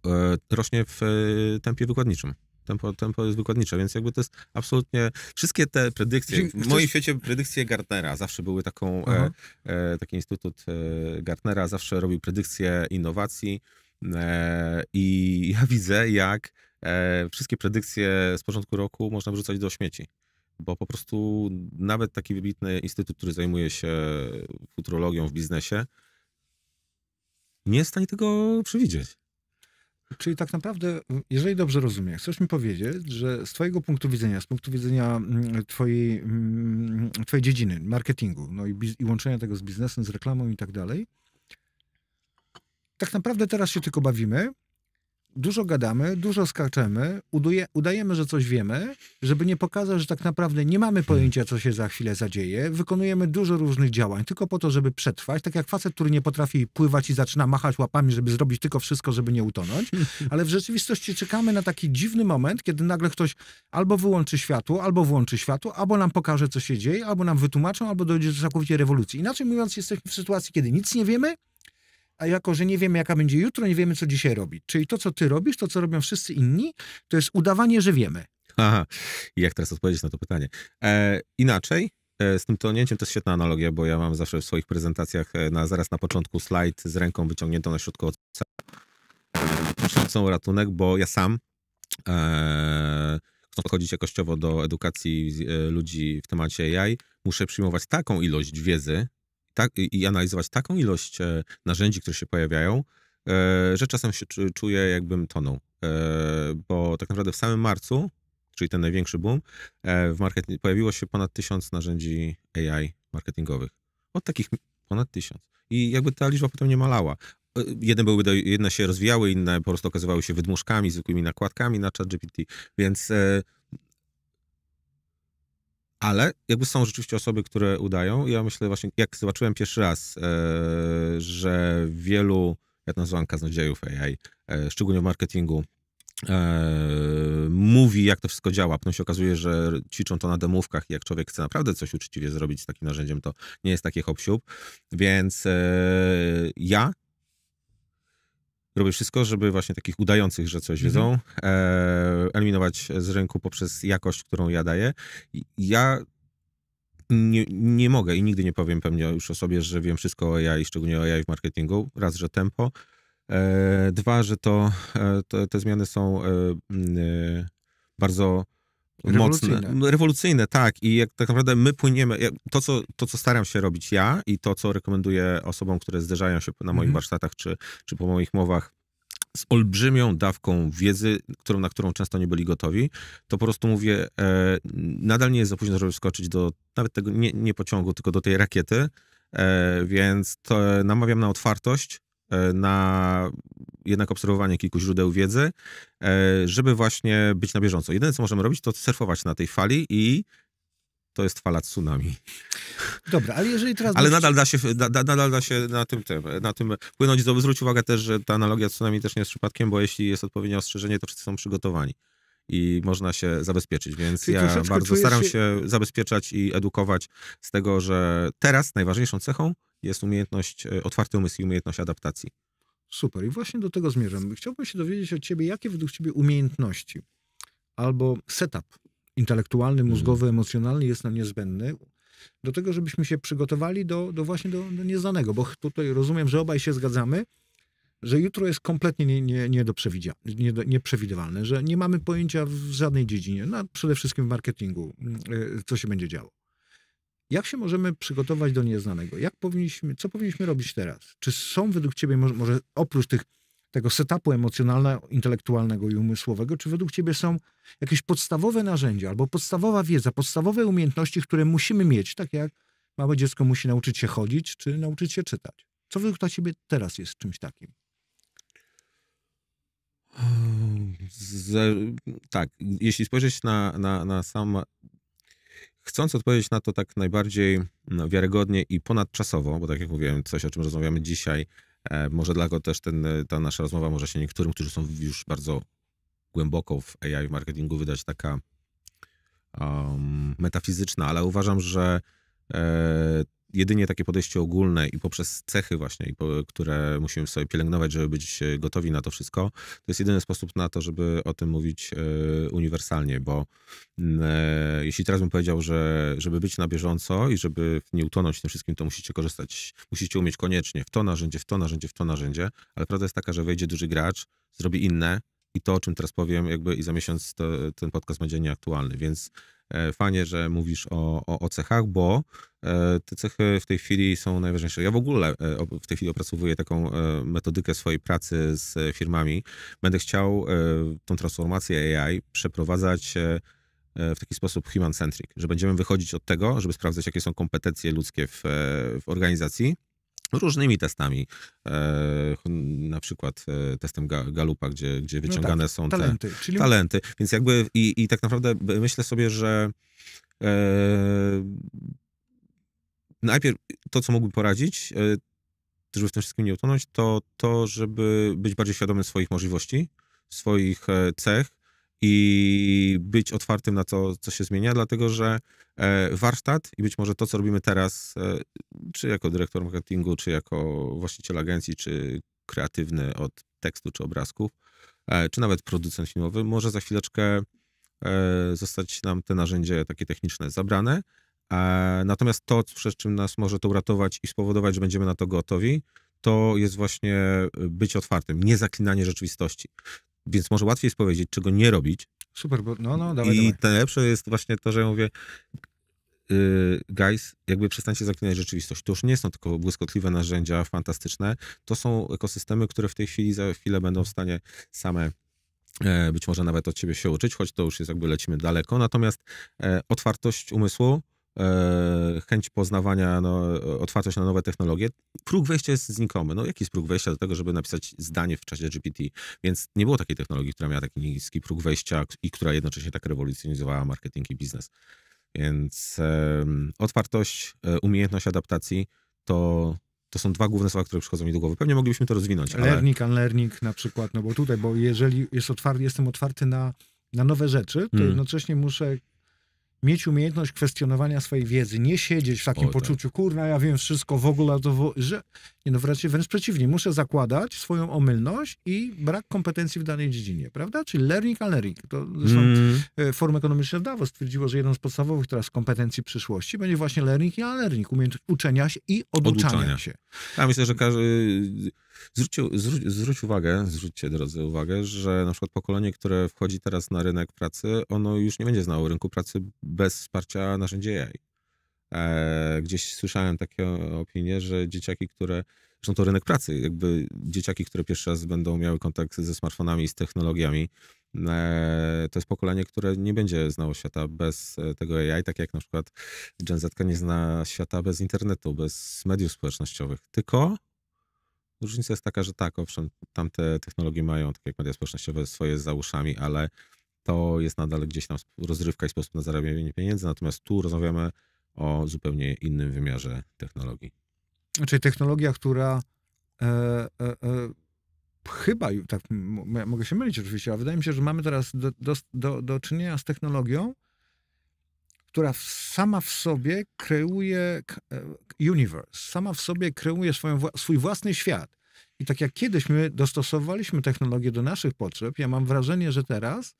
Speaker 3: rośnie w tempie wykładniczym tempo, tempo jest wykładnicze, więc jakby to jest absolutnie, wszystkie te predykcje, w moim świecie predykcje Gartnera zawsze były taką, e, e, taki instytut e, Gartnera zawsze robił predykcje innowacji e, i ja widzę jak e, wszystkie predykcje z początku roku można wrzucać do śmieci bo po prostu nawet taki wybitny instytut, który zajmuje się futurologią w biznesie,
Speaker 1: nie jest w stanie tego przewidzieć. Czyli tak naprawdę, jeżeli dobrze rozumiem, chcesz mi powiedzieć, że z twojego punktu widzenia, z punktu widzenia twojej, twojej dziedziny, marketingu, no i, i łączenia tego z biznesem, z reklamą i tak dalej, tak naprawdę teraz się tylko bawimy, dużo gadamy, dużo skaczemy, uduje, udajemy, że coś wiemy, żeby nie pokazać, że tak naprawdę nie mamy hmm. pojęcia, co się za chwilę zadzieje. Wykonujemy dużo różnych działań, tylko po to, żeby przetrwać. Tak jak facet, który nie potrafi pływać i zaczyna machać łapami, żeby zrobić tylko wszystko, żeby nie utonąć. Ale w rzeczywistości czekamy na taki dziwny moment, kiedy nagle ktoś albo wyłączy światło, albo włączy światło, albo nam pokaże, co się dzieje, albo nam wytłumaczą, albo dojdzie do całkowicie rewolucji. Inaczej mówiąc, jesteśmy w sytuacji, kiedy nic nie wiemy, a jako, że nie wiemy, jaka będzie jutro, nie wiemy, co dzisiaj robić. Czyli to, co ty robisz, to, co robią wszyscy inni, to jest udawanie, że wiemy.
Speaker 3: Aha, i jak teraz odpowiedzieć na to pytanie? E, inaczej, e, z tym tonięciem to jest świetna analogia, bo ja mam zawsze w swoich prezentacjach e, na, zaraz na początku slajd z ręką wyciągniętą na środku od proszącą e, o ratunek, bo ja sam e, chcąc podchodzić jakościowo do edukacji ludzi w temacie AI, muszę przyjmować taką ilość wiedzy tak, i analizować taką ilość e, narzędzi, które się pojawiają, e, że czasem się czuję, jakbym tonął. E, bo tak naprawdę w samym marcu, czyli ten największy boom, w marketing pojawiło się ponad tysiąc narzędzi AI marketingowych. Od takich ponad tysiąc. I jakby ta liczba potem nie malała. Jedne, były, jedne się rozwijały, inne po prostu okazywały się wydmuszkami, zwykłymi nakładkami na ChatGPT, więc ale jakby są rzeczywiście osoby, które udają. Ja myślę właśnie, jak zobaczyłem pierwszy raz, e, że wielu, jak nazywam kaznodziejów AI, e, szczególnie w marketingu, e, mówi, jak to wszystko działa. Potem się okazuje, że ćwiczą to na demówkach i jak człowiek chce naprawdę coś uczciwie zrobić z takim narzędziem, to nie jest takie hop Więc ja Robię wszystko, żeby właśnie takich udających, że coś mhm. wiedzą, e, eliminować z rynku poprzez jakość, którą ja daję. Ja nie, nie mogę i nigdy nie powiem pewnie już o sobie, że wiem wszystko o AI, szczególnie o AI w marketingu. Raz, że tempo. E, dwa, że to, e, to te zmiany są e, e bardzo Rewolucyjne. mocne, no, rewolucyjne, tak. I jak tak naprawdę my płyniemy, to co, to co staram się robić ja i to co rekomenduję osobom, które zderzają się na moich mhm. warsztatach czy, czy po moich mowach, z olbrzymią dawką wiedzy, którą, na którą często nie byli gotowi, to po prostu mówię, e, nadal nie jest za późno, żeby wskoczyć do nawet tego nie, nie pociągu, tylko do tej rakiety, e, więc to, namawiam na otwartość, E, na jednak obserwowanie kilku źródeł wiedzy, e, żeby właśnie być na bieżąco. Jedyne, co możemy robić, to surfować na tej fali i to jest fala tsunami.
Speaker 1: Dobra, ale jeżeli teraz... Ale nadal
Speaker 3: da się, da, nadal da się na, tym, na tym płynąć. Zwróć uwagę też, że ta analogia tsunami też nie jest przypadkiem, bo jeśli jest odpowiednie ostrzeżenie, to wszyscy są przygotowani i można się zabezpieczyć. Więc Czyli ja bardzo staram się... się zabezpieczać i edukować z tego, że teraz najważniejszą cechą jest umiejętność, e, otwarty umysł i umiejętność adaptacji.
Speaker 1: Super, i właśnie do tego zmierzam. Chciałbym się dowiedzieć od Ciebie, jakie według Ciebie umiejętności albo setup intelektualny, mhm. mózgowy, mm. emocjonalny jest nam niezbędny do tego, żebyśmy się przygotowali do, do właśnie do, do nieznanego, bo tutaj rozumiem, że obaj się zgadzamy, że jutro jest kompletnie nie, nie, nie, do przewidzia, nie do, nieprzewidywalne, że nie mamy pojęcia w żadnej dziedzinie, no, przede wszystkim w marketingu, mm, e, co się będzie działo. Jak się możemy przygotować do nieznanego? Jak powinniśmy, co powinniśmy robić teraz? Czy są według ciebie, może, może oprócz tych, tego setupu emocjonalnego, intelektualnego i umysłowego, czy według ciebie są jakieś podstawowe narzędzia albo podstawowa wiedza, podstawowe umiejętności, które musimy mieć, tak jak małe dziecko musi nauczyć się chodzić, czy nauczyć się czytać? Co według ciebie teraz jest czymś takim?
Speaker 3: Z, tak, jeśli spojrzeć na, na, na sam Chcąc odpowiedzieć na to tak najbardziej no, wiarygodnie i ponadczasowo, bo tak jak mówiłem, coś o czym rozmawiamy dzisiaj, e, może dlatego też ten, e, ta nasza rozmowa może się niektórym, którzy są już bardzo głęboko w AI w marketingu, wydać taka um, metafizyczna, ale uważam, że e, jedynie takie podejście ogólne i poprzez cechy właśnie, które musimy sobie pielęgnować, żeby być e, gotowi na to wszystko, to jest jedyny sposób na to, żeby o tym mówić e, uniwersalnie, bo mm, e, jeśli teraz bym powiedział, że żeby być na bieżąco i żeby nie utonąć tym wszystkim, to musicie korzystać, musicie umieć koniecznie w to narzędzie, w to narzędzie, w to narzędzie, ale prawda jest taka, że wejdzie duży gracz, zrobi inne i to, o czym teraz powiem, jakby i za miesiąc to, ten podcast będzie nieaktualny, więc fajnie, że mówisz o, o, o cechach, bo E, te cechy w tej chwili są najważniejsze. Ja w ogóle e, w tej chwili opracowuję taką e, metodykę swojej pracy z firmami. Będę chciał tą transformację AI przeprowadzać w taki sposób human-centric, że będziemy wychodzić od tego, żeby sprawdzać, jakie są kompetencje ludzkie w, w organizacji, różnymi testami. E, na przykład e, testem ga, Galupa, gdzie, gdzie no wyciągane no tak, są te talenty. Czyli... talenty. Więc jakby i, i tak naprawdę myślę sobie, że najpierw y, to, co mógłby poradzić, y, żeby w tym wszystkim nie utonąć, to to, żeby być bardziej świadomym swoich możliwości, swoich e, cech i być otwartym na to, co się zmienia, dlatego że e, warsztat i być może to, co robimy teraz, e, czy jako dyrektor marketingu, czy jako właściciel agencji, czy kreatywny od tekstu czy obrazków, czy nawet producent filmowy, może za chwileczkę zostać nam te narzędzie takie techniczne zabrane E, natomiast to, przez czym nas może to uratować i spowodować, że będziemy na to gotowi, to jest właśnie y, być otwartym, nie zaklinanie rzeczywistości. Więc może łatwiej jest powiedzieć, czego nie robić.
Speaker 1: Super, bo no, no, dawaj, I
Speaker 3: najlepsze jest właśnie to, że ja mówię, y, guys, jakby przestańcie zaklinać rzeczywistość. To już nie są tylko błyskotliwe narzędzia fantastyczne, to są ekosystemy, które w tej chwili za chwilę będą w stanie same e, być może nawet od ciebie się uczyć, choć to już jest jakby lecimy daleko. Natomiast e, otwartość umysłu, E, chęć poznawania, no, otwartość na nowe technologie, próg wejścia jest znikomy. No jaki jest próg wejścia do tego, żeby napisać zdanie w czasie GPT? Więc nie było takiej technologii, która miała taki niski próg wejścia i która jednocześnie tak rewolucjonizowała marketing i biznes. Więc e, otwartość, umiejętność adaptacji to to są dwa główne słowa, które przychodzą mi do głowy. Pewnie moglibyśmy to rozwinąć. Ale... Learning,
Speaker 1: unlearning na przykład, no bo tutaj, bo jeżeli jest otwarty, jestem otwarty na, na nowe rzeczy, to mm. jednocześnie muszę mieć umiejętność kwestionowania swojej wiedzy, nie siedzieć w takim o, tak. poczuciu, kurna, ja wiem wszystko, w ogóle to... Że... Nie no, wreszcie wręcz przeciwnie, muszę zakładać swoją omylność i brak kompetencji w danej dziedzinie, prawda? Czyli learning and learning. To zresztą mm. E, Forum Ekonomiczne w stwierdziło, że jedną z podstawowych teraz kompetencji przyszłości będzie właśnie learning i unlearning, umiejętność uczenia się i oduczania, oduczania. się.
Speaker 3: Ja myślę, że każdy Zwróćcie, zwróć, zwróć uwagę, zwróćcie drodzy uwagę, że na przykład pokolenie, które wchodzi teraz na rynek pracy, ono już nie będzie znało rynku pracy bez wsparcia narzędzi AI. E, gdzieś słyszałem takie opinie, że dzieciaki, które zresztą to rynek pracy, jakby dzieciaki, które pierwszy raz będą miały kontakt ze smartfonami i z technologiami, e, to jest pokolenie, które nie będzie znało świata bez e, tego AI, tak jak na przykład Gen Z nie zna świata bez internetu, bez mediów społecznościowych, tylko Różnica jest taka, że tak, owszem, tamte technologie mają, tak jak media społecznościowe, swoje za uszami, ale to jest nadal gdzieś tam rozrywka i sposób na zarabianie pieniędzy, natomiast tu rozmawiamy o zupełnie innym wymiarze technologii.
Speaker 1: Czyli znaczy, technologia, która e, e, e, chyba, tak mogę się mylić oczywiście, ale wydaje mi się, że mamy teraz do, do, do, do czynienia z technologią, która sama w sobie kreuje e, universe, sama w sobie kreuje swoją, swój własny świat. I tak jak kiedyś my dostosowaliśmy technologię do naszych potrzeb, ja mam wrażenie, że teraz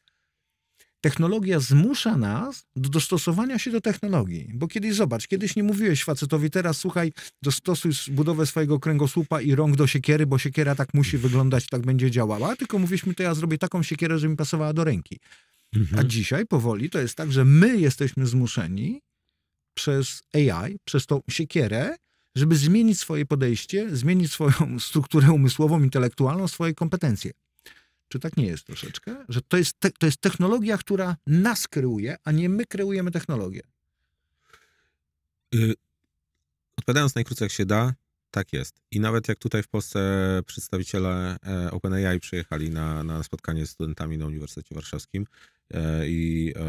Speaker 1: technologia zmusza nas do dostosowania się do technologii. Bo kiedyś, zobacz, kiedyś nie mówiłeś facetowi, teraz słuchaj, dostosuj budowę swojego kręgosłupa i rąk do siekiery, bo siekiera tak musi wyglądać, tak będzie działała. Tylko mówiliśmy, to ja zrobię taką siekierę, żeby mi pasowała do ręki. Mhm. A dzisiaj powoli to jest tak, że my jesteśmy zmuszeni przez AI, przez tą siekierę, żeby zmienić swoje podejście, zmienić swoją strukturę umysłową, intelektualną, swoje kompetencje. Czy tak nie jest troszeczkę? Że to jest, te, to jest technologia, która nas kreuje, a nie my kreujemy technologię.
Speaker 3: Y, odpowiadając najkrócej jak się da, tak jest. I nawet jak tutaj w Polsce przedstawiciele e, OpenAI przyjechali na, na spotkanie z studentami na Uniwersytecie Warszawskim e, i e,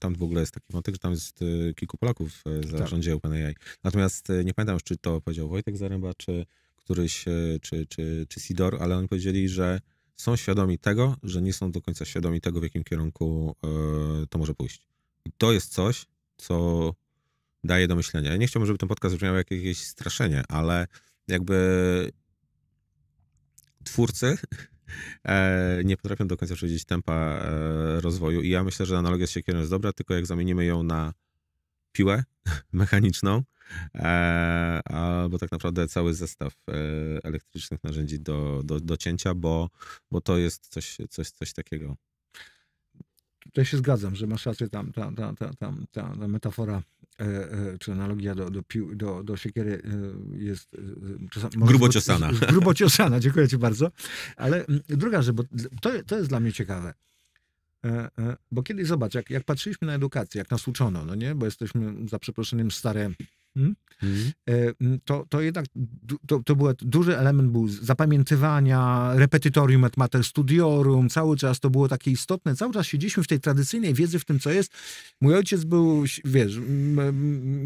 Speaker 3: tam w ogóle jest taki wątek, że tam jest kilku Polaków w tak. zarządzie tak. OpenAI. Natomiast nie pamiętam już, czy to powiedział Wojtek Zaręba, czy któryś, czy, czy, czy Sidor, ale oni powiedzieli, że są świadomi tego, że nie są do końca świadomi tego, w jakim kierunku to może pójść. I to jest coś, co daje do myślenia. Ja nie chciałbym, żeby ten podcast brzmiał jak jakieś straszenie, ale jakby twórcy e, nie potrafią do końca przewidzieć tempa e, rozwoju i ja myślę, że analogia z siekierą jest dobra, tylko jak zamienimy ją na piłę mechaniczną, e, albo tak naprawdę cały zestaw elektrycznych narzędzi do, do, do cięcia, bo, bo to jest coś, coś, coś takiego
Speaker 1: tutaj się zgadzam, że masz rację, tam, tam, tam, tam, ta metafora E, e, czy analogia do, do, pił, do, do siekiery e, jest czasami, grubociosana. Być, grubociosana, dziękuję ci bardzo. Ale mm, druga rzecz, bo to, to jest dla mnie ciekawe. Bo kiedyś, zobacz, jak, jak patrzyliśmy na edukację, jak nas uczono, no nie? Bo jesteśmy, za przeproszeniem, stare Hmm? Mhm. E, to, to jednak to, to był duży element był zapamiętywania, repetitorium et mater studiorum, cały czas to było takie istotne, cały czas siedzieliśmy w tej tradycyjnej wiedzy, w tym co jest. Mój ojciec był, wiesz,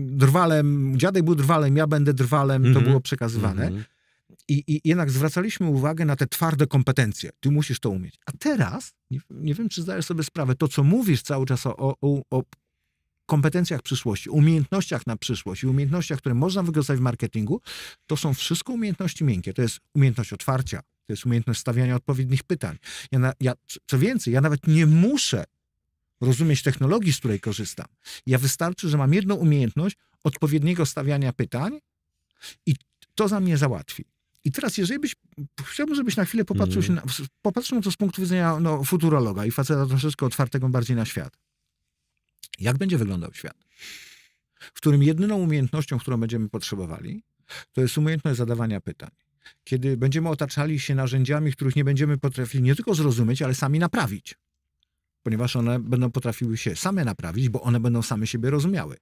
Speaker 1: drwalem, dziadek był drwalem, ja będę drwalem, to mhm. było przekazywane. Mhm. i, I, jednak zwracaliśmy uwagę na te twarde kompetencje. Ty musisz to umieć. A teraz, nie, nie, wiem, czy zdajesz sobie sprawę, to co mówisz cały czas o, o, o kompetencjach przyszłości, umiejętnościach na przyszłość i umiejętnościach, które można wykorzystać w marketingu, to są wszystko umiejętności miękkie. To jest umiejętność otwarcia, to jest umiejętność stawiania odpowiednich pytań. Ja, na, ja co więcej, ja nawet nie muszę rozumieć technologii, z której korzystam. Ja wystarczy, że mam jedną umiejętność odpowiedniego stawiania pytań i to za mnie załatwi. I teraz, jeżeli byś, chciałbym, żebyś na chwilę popatrzył, mm. na, popatrzył na to z punktu widzenia no, futurologa i faceta troszeczkę otwartego bardziej na świat. Jak będzie wyglądał świat, w którym jedyną umiejętnością, którą będziemy potrzebowali, to jest umiejętność zadawania pytań. Kiedy będziemy otaczali się narzędziami, których nie będziemy potrafili nie tylko zrozumieć, ale sami naprawić. Ponieważ one będą potrafiły się same naprawić, bo one będą same siebie rozumiały.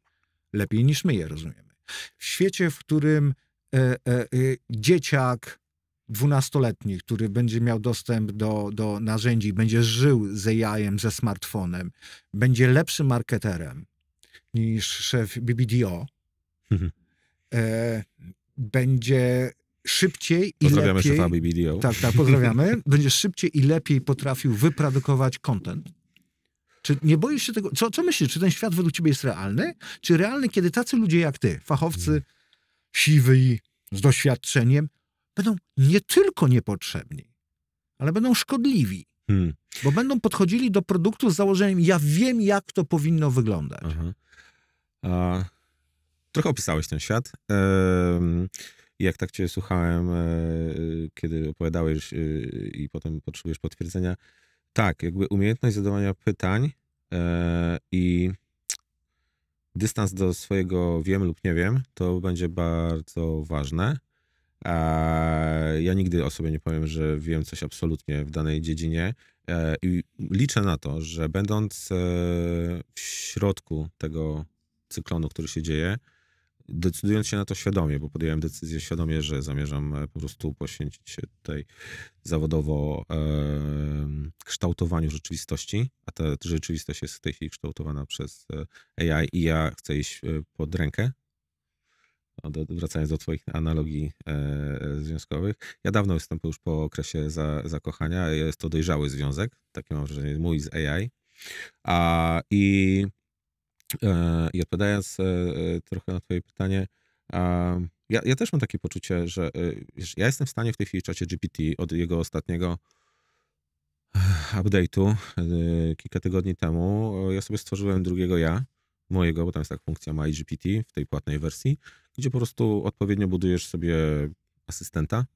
Speaker 1: Lepiej niż my je rozumiemy. W świecie, w którym e, e, e, dzieciak, dwunastoletni, który będzie miał dostęp do, do narzędzi, będzie żył z jajem, ze smartfonem, będzie lepszym marketerem niż szef BBDO, mhm. e, będzie szybciej i pozdrawiamy lepiej... Pozdrawiamy szefa BBDO. Tak, tak, pozdrawiamy. będzie szybciej i lepiej potrafił wyprodukować content. Czy nie boisz się tego? Co, co myślisz? Czy ten świat według ciebie jest realny? Czy realny, kiedy tacy ludzie jak ty, fachowcy, mhm. siwy i z doświadczeniem, będą nie tylko niepotrzebni, ale będą szkodliwi. Hmm. Bo będą podchodzili do produktu z założeniem, ja wiem, jak to powinno wyglądać.
Speaker 3: A, trochę opisałeś ten świat. Ehm, jak tak cię słuchałem, e, kiedy opowiadałeś e, i potem potrzebujesz potwierdzenia, tak, jakby umiejętność zadawania pytań e, i dystans do swojego wiem lub nie wiem, to będzie bardzo ważne. Ja nigdy o sobie nie powiem, że wiem coś absolutnie w danej dziedzinie e, i liczę na to, że będąc e, w środku tego cyklonu, który się dzieje, decydując się na to świadomie, bo podjąłem decyzję świadomie, że zamierzam e, po prostu poświęcić się tutaj zawodowo kształtowaniu rzeczywistości, a ta rzeczywistość jest w tej chwili kształtowana przez AI i ja chcę iść pod rękę no, wracając do Twoich analogii e, e, związkowych, ja dawno jestem już po okresie za, zakochania. Jest to dojrzały związek, takie mam wrażenie, mój z AI. A, i, e, I odpowiadając trochę na Twoje pytanie, ja, ja też mam takie poczucie, że wiesz, ja jestem w stanie w tej chwili czacie GPT od jego ostatniego update'u kilka tygodni temu. Ja sobie stworzyłem drugiego ja, mojego, bo tam jest tak funkcja MyGPT w tej płatnej wersji gdzie po prostu odpowiednio budujesz sobie asystenta,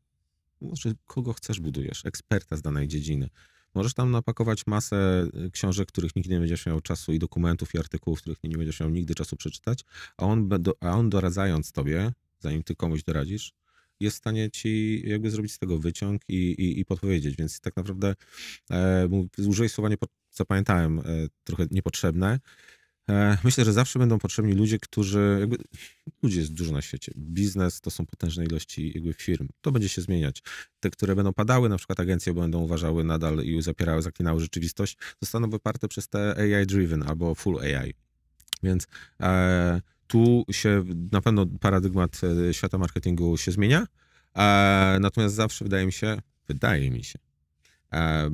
Speaker 3: znaczy kogo chcesz budujesz, eksperta z danej dziedziny. Możesz tam napakować masę y, książek, których nigdy nie będziesz miał czasu i dokumentów i artykułów, których nie będziesz miał nigdy czasu przeczytać, a on, a on doradzając tobie, zanim ty komuś doradzisz, jest w stanie ci jakby zrobić z tego wyciąg i, i, i podpowiedzieć. Więc tak naprawdę e, użyłeś słowa, nie zapamiętałem, e, trochę niepotrzebne. E, myślę, że zawsze będą potrzebni ludzie, którzy. Jakby, ludzie jest dużo na świecie. Biznes to są potężne ilości jakby firm. To będzie się zmieniać. Te, które będą padały, na przykład agencje będą uważały nadal i zapierały, zaklinały rzeczywistość, zostaną wyparte przez te AI-driven albo full AI. Więc e, tu się na pewno paradygmat e, świata marketingu się zmienia. E, natomiast zawsze wydaje mi się, wydaje mi się, e, e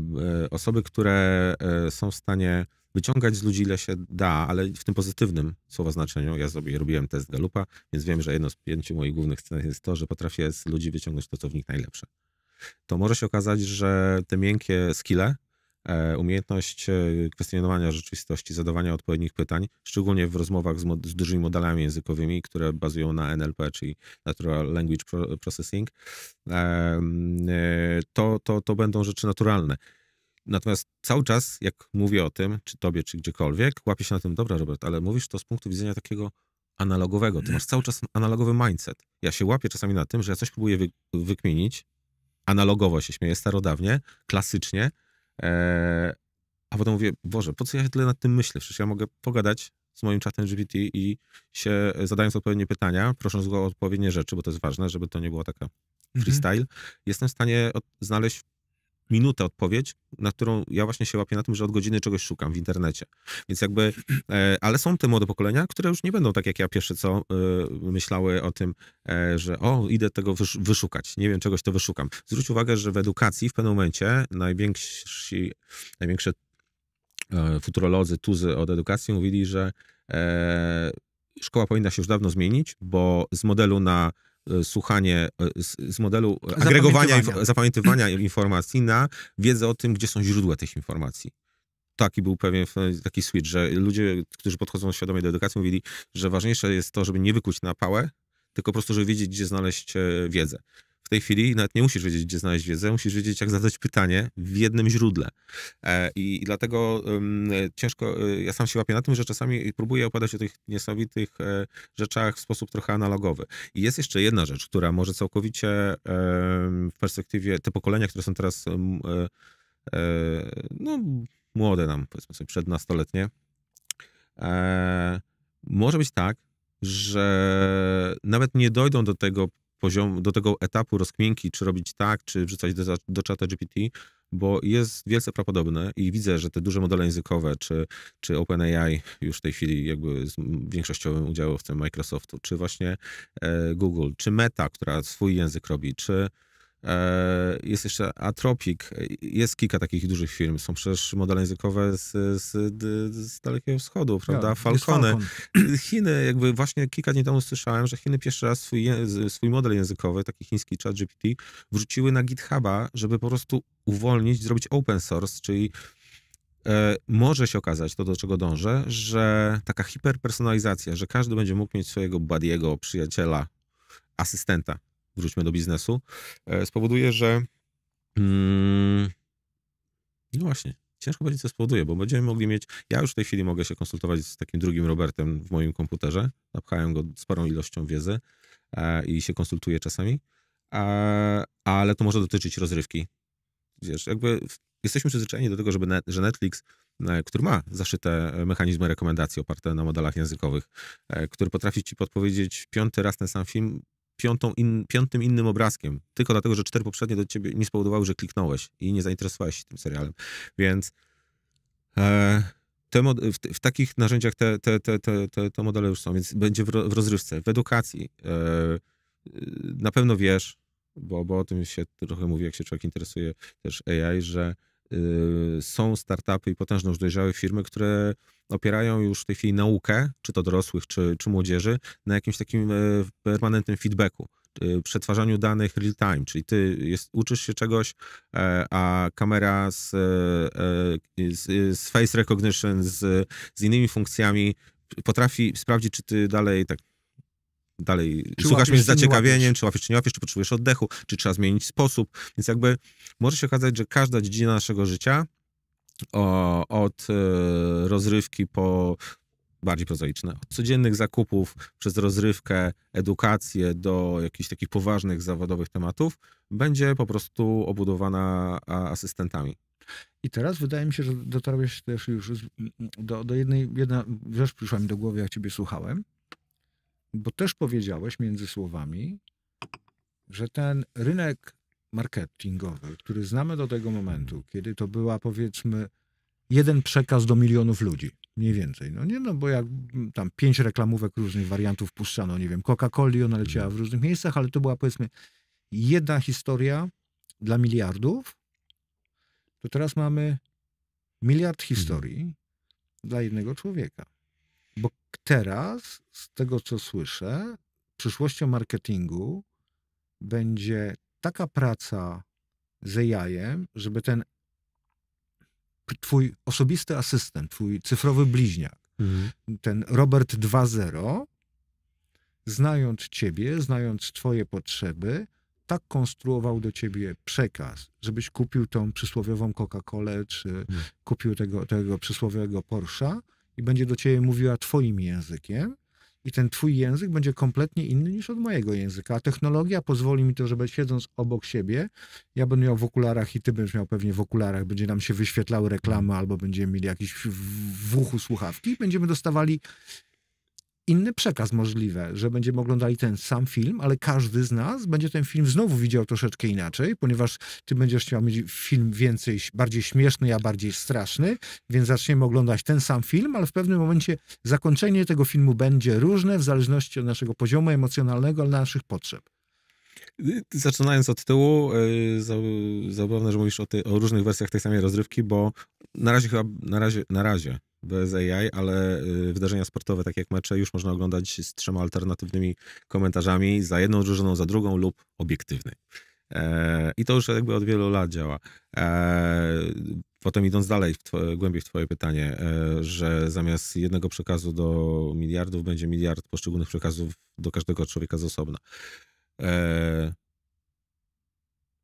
Speaker 3: osoby, które są w stanie wyciągać z ludzi ile się da, ale w tym pozytywnym słowa znaczeniu. Ja zrobię, robiłem test Galupa, więc wiem, że jedno z pięciu moich głównych cech jest to, że potrafię z ludzi wyciągnąć to, co w nich najlepsze. To może się okazać, że te miękkie skille, e, umiejętność e, kwestionowania rzeczywistości, zadawania odpowiednich pytań, szczególnie w rozmowach z, mod- z, dużymi modelami językowymi, które bazują na NLP, czyli Natural Language Processing, e, to, to, to będą rzeczy naturalne. Natomiast cały czas, jak mówię o tym, czy tobie, czy gdziekolwiek, łapię się na tym, dobra Robert, ale mówisz to z punktu widzenia takiego analogowego. Ty masz cały czas analogowy mindset. Ja się łapię czasami na tym, że ja coś próbuję wy, wykminić, analogowo się śmieję, starodawnie, klasycznie, e, a potem mówię, Boże, po co ja tyle nad tym myślę? Przecież ja mogę pogadać z moim czatem GPT i się e, zadając odpowiednie pytania, prosząc go o odpowiednie rzeczy, bo to jest ważne, żeby to nie było taka mhm. freestyle, jestem w stanie od, znaleźć minutę odpowiedź, na którą ja właśnie się łapię na tym, że od godziny czegoś szukam w internecie. Więc jakby, e, ale są te młode pokolenia, które już nie będą tak jak ja pierwsze co e, myślały o tym, e, że o, idę tego wyszukać, nie wiem czegoś, to wyszukam. Zwróć uwagę, że w edukacji w pewnym momencie najwięksi, największe futurolodzy, tuzy od edukacji mówili, że szkoła powinna się już dawno zmienić, bo z modelu na E, słuchanie e, z, modelu agregowania, zapamiętywania. zapamiętywania informacji na wiedzę o tym, gdzie są źródła tych informacji taki był pewien taki switch, że ludzie, którzy podchodzą świadomie do edukacji, mówili, że ważniejsze jest to, żeby nie wykuć na pałę, tylko po prostu, żeby wiedzieć, gdzie znaleźć e, wiedzę w tej chwili nawet nie musisz wiedzieć, gdzie znaleźć wiedzę, musisz wiedzieć, jak zadać pytanie w jednym źródle. E, I dlatego ciężko, y, ja sam się łapię na tym, że czasami próbuję opowiadać o tych niesamowitych e, rzeczach w sposób trochę analogowy. I jest jeszcze jedna rzecz, która może całkowicie w perspektywie, te pokolenia, które są teraz e, no, młode nam, powiedzmy sobie, przednastoletnie, może być tak, że nawet nie dojdą do tego poziomu, do tego etapu rozkminki, czy robić tak, czy wrzucać do, do czata GPT, bo jest wielce prawdopodobne i widzę, że te duże modele językowe, czy, czy OpenAI już w tej chwili jakby z większościowym udziałowcem Microsoftu, czy właśnie e, Google, czy Meta, która swój język robi, czy E, jest jeszcze Atropik, jest kilka takich dużych firm. Są przecież modele językowe z, z, z Dalekiego Wschodu, tak, prawda? Ja, Falcone. Falcon. Chiny, jakby właśnie kilka dni temu słyszałem, że Chiny pierwszy raz swój, swój model językowy, taki chiński GPT, wrzuciły na GitHuba, żeby po prostu uwolnić, zrobić open source, czyli e, może się okazać, to do czego dążę, że taka hiperpersonalizacja, że każdy będzie mógł mieć swojego buddy'ego, przyjaciela, asystenta, wróćmy do biznesu, e, spowoduje, że mm, no właśnie, ciężko powiedzieć, co spowoduje, bo będziemy mogli mieć. Ja już w tej chwili mogę się konsultować z takim drugim Robertem w moim komputerze. Napchałem go sporą ilością wiedzy e, i się konsultuję czasami, e, ale to może dotyczyć rozrywki. Wiesz, jakby jesteśmy przyzwyczajeni do tego, żeby że Netflix, który ma zaszyte mechanizmy rekomendacji oparte na modelach językowych, który potrafi ci podpowiedzieć piąty raz ten sam film piątą in, piątym innym obrazkiem, tylko dlatego, że cztery poprzednie do ciebie nie spowodowały, że kliknąłeś i nie zainteresowałeś się tym serialem. Więc e, te, w, w, takich narzędziach te, te, te, te, te, te, modele już są, więc będzie w, w rozrywce, w edukacji. E, na pewno wiesz, bo, bo o tym się trochę mówi, jak się człowiek interesuje też AI, że Y, są startupy i potężne już dojrzałe firmy, które opierają już w tej chwili naukę, czy to dorosłych, czy, czy młodzieży, na jakimś takim e, permanentnym feedbacku y, przetwarzaniu danych real time, czyli ty jest, uczysz się czegoś, e, a kamera z, e, z, z face recognition, z, z innymi funkcjami potrafi sprawdzić, czy ty dalej tak dalej czy słuchasz mnie z zaciekawieniem, czy łapiesz, czy nie łapiesz, czy potrzebujesz oddechu, czy trzeba zmienić sposób. Więc jakby może się okazać, że każda dziedzina naszego życia o, od e, rozrywki po bardziej prozaiczne, od codziennych zakupów przez rozrywkę, edukację do jakichś takich poważnych zawodowych tematów, będzie po prostu obudowana asystentami.
Speaker 1: I teraz wydaje mi się, że dotarłeś też już do, do jednej, jedna rzecz przyszła mi do głowy, jak ciebie słuchałem, bo też powiedziałeś między słowami, że ten rynek marketingowy, który znamy do tego momentu, mhm. kiedy to była powiedzmy jeden przekaz do milionów ludzi, mniej więcej. No nie, no bo jak tam pięć reklamówek różnych wariantów puszczano, nie wiem, Coca-Coli, ona leciała mhm. w różnych miejscach, ale to była powiedzmy jedna historia dla miliardów, to teraz mamy miliard mhm. historii hmm. dla jednego człowieka teraz, z tego co słyszę, przyszłością marketingu będzie taka praca z jajem, żeby ten twój osobisty asystent, twój cyfrowy bliźniak, mhm. ten Robert 2.0, znając ciebie, znając twoje potrzeby, tak konstruował do ciebie przekaz, żebyś kupił tą przysłowiową Coca-Colę, czy mhm. kupił tego, tego przysłowiowego Porsche'a, i będzie do ciebie mówiła twoim językiem. I ten twój język będzie kompletnie inny niż od mojego języka. A technologia pozwoli mi to, żebyś siedząc obok siebie, ja będę miał w okularach i ty będziesz miał pewnie w okularach, będzie nam się wyświetlały reklamy albo będziemy mieli jakieś w, w uchu słuchawki i będziemy dostawali inny przekaz możliwe, że będziemy oglądali ten sam film, ale każdy z nas będzie ten film znowu widział troszeczkę inaczej, ponieważ ty będziesz chciał mieć film więcej, bardziej śmieszny, a bardziej straszny, więc zaczniemy oglądać ten sam film, ale w pewnym momencie zakończenie tego filmu będzie różne w zależności od naszego poziomu emocjonalnego, ale naszych potrzeb.
Speaker 3: Zaczynając od tyłu, y, zabawne, że mówisz o, ty, o różnych wersjach tej samej rozrywki, bo na razie chyba, na razie, na razie bez AI, ale y, wydarzenia sportowe, tak jak mecze, już można oglądać z trzema alternatywnymi komentarzami, za jedną drużyną, za drugą lub obiektywnej. I to już jakby od wielu lat działa. E, potem idąc dalej, w głębiej w twoje pytanie, e, że zamiast jednego przekazu do miliardów będzie miliard poszczególnych przekazów do każdego człowieka z osobna. E,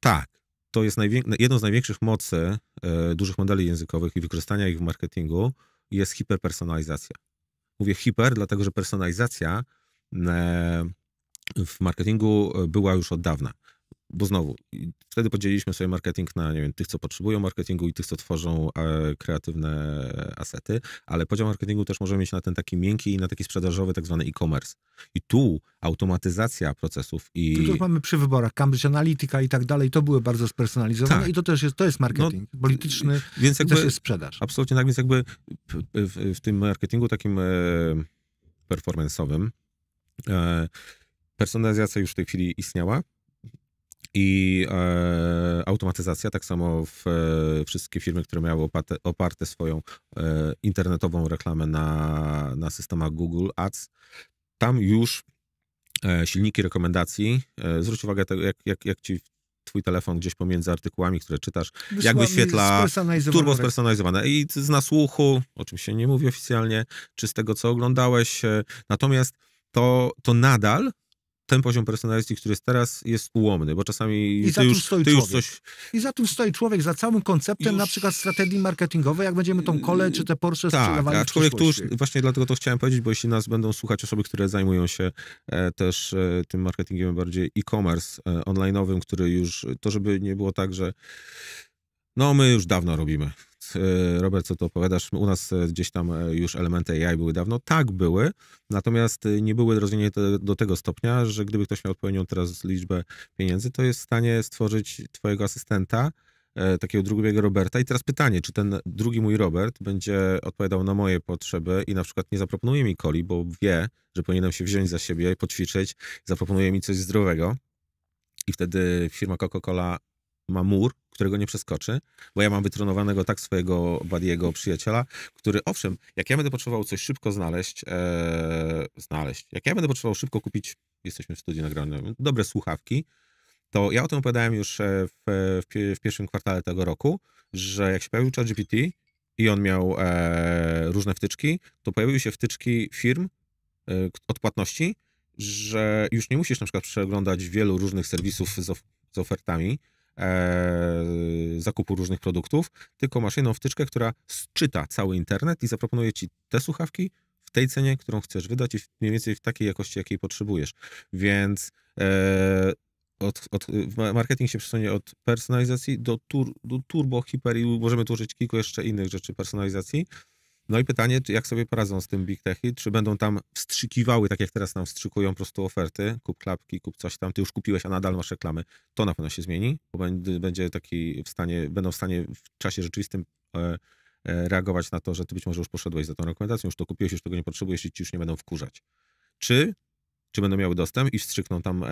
Speaker 3: tak, to jest jedną z największych mocy e, dużych modeli językowych i wykorzystania ich w marketingu jest hiperpersonalizacja. Mówię hiper, dlatego że personalizacja e, w marketingu była już od dawna bo znowu, wtedy podzieliliśmy sobie marketing na, nie wiem, tych, co potrzebują marketingu i tych, co tworzą e, kreatywne asety, ale podział marketingu też może mieć na ten taki miękki i na taki sprzedażowy, tak zwany e-commerce. I tu automatyzacja procesów i... Tu już
Speaker 1: mamy przy wyborach, Cambridge Analytica i tak dalej, to były bardzo spersonalizowane tak. i to też jest, to jest no, marketing no, polityczny, więc jakby, też jest sprzedaż.
Speaker 3: Absolutnie tak, więc jakby w, w tym marketingu takim e, performance'owym e, personalizacja już w tej chwili istniała, i e, automatyzacja, tak samo w, e, wszystkie firmy, które miały oparte, oparte swoją e, internetową reklamę na, na systemach Google Ads, tam już e, silniki rekomendacji, e, zwróć uwagę, tego, jak, jak, jak ci twój telefon gdzieś pomiędzy artykułami, które czytasz, Wyszła jak wyświetla turbo spersonalizowane. I z nasłuchu, o czym się nie mówi oficjalnie, czy z tego, co oglądałeś. E, natomiast to, to nadal ten poziom personalizacji, który jest teraz, jest ułomny, bo czasami I za ty, już, stoi ty już coś...
Speaker 1: I za tym stoi człowiek, za całym konceptem już... na przykład strategii marketingowej, jak będziemy tą kole czy te Porsche tak, sprzedawali aczkolwiek tu już
Speaker 3: właśnie dlatego to chciałem powiedzieć, bo jeśli nas będą słuchać osoby, które zajmują się e, też e, tym marketingiem bardziej e-commerce e, online'owym, który już, to żeby nie było tak, że no, my już dawno robimy. E, Robert, co to opowiadasz? U nas e, gdzieś tam e, już elementy AI były dawno. Tak, były, natomiast nie były rozwinięte do, do tego stopnia, że gdyby ktoś miał odpowiednią teraz liczbę pieniędzy, to jest w stanie stworzyć twojego asystenta, takiego drugiego Roberta. I teraz pytanie, czy ten drugi mój Robert będzie odpowiadał na moje potrzeby i na przykład nie zaproponuje mi coli, bo wie, że powinienem się wziąć za siebie, poćwiczyć, zaproponuje mi coś zdrowego. I wtedy firma Coca-Cola ma mur, którego nie przeskoczy, bo ja mam wytronowanego tak swojego badiego przyjaciela, który owszem, jak ja będę potrzebował coś szybko znaleźć, e, znaleźć, jak ja będę potrzebował szybko kupić, jesteśmy w studiu nagrania, dobre słuchawki, to ja o tym opowiadałem już e, w, w, w pierwszym kwartale tego roku, że jak się pojawił ChatGPT i on miał e, różne wtyczki, to pojawiły się wtyczki firm e, płatności, że już nie musisz na przykład przeglądać wielu różnych serwisów z, of, z ofertami, E, zakupu różnych produktów, tylko masz jedną wtyczkę, która czyta cały internet i zaproponuje ci te słuchawki w tej cenie, którą chcesz wydać i mniej więcej w takiej jakości, jakiej potrzebujesz. Więc e, od, od, marketing się przesunie od personalizacji do, tur, do turbo, hiper i możemy tu użyć kilku jeszcze innych rzeczy personalizacji. No i pytanie, jak sobie poradzą z tym big techy, czy będą tam wstrzykiwały, tak jak teraz nam wstrzykują po prostu oferty, kup klapki, kup coś tam, ty już kupiłeś, a nadal masz reklamy. To na pewno się zmieni, bo będzie taki w stanie, będą w stanie w czasie rzeczywistym e, e, reagować na to, że ty być może już poszedłeś za tą rekomendacją, już to kupiłeś, już tego nie potrzebujesz i ci już nie będą wkurzać. Czy czy będą miały dostęp i wstrzykną tam e,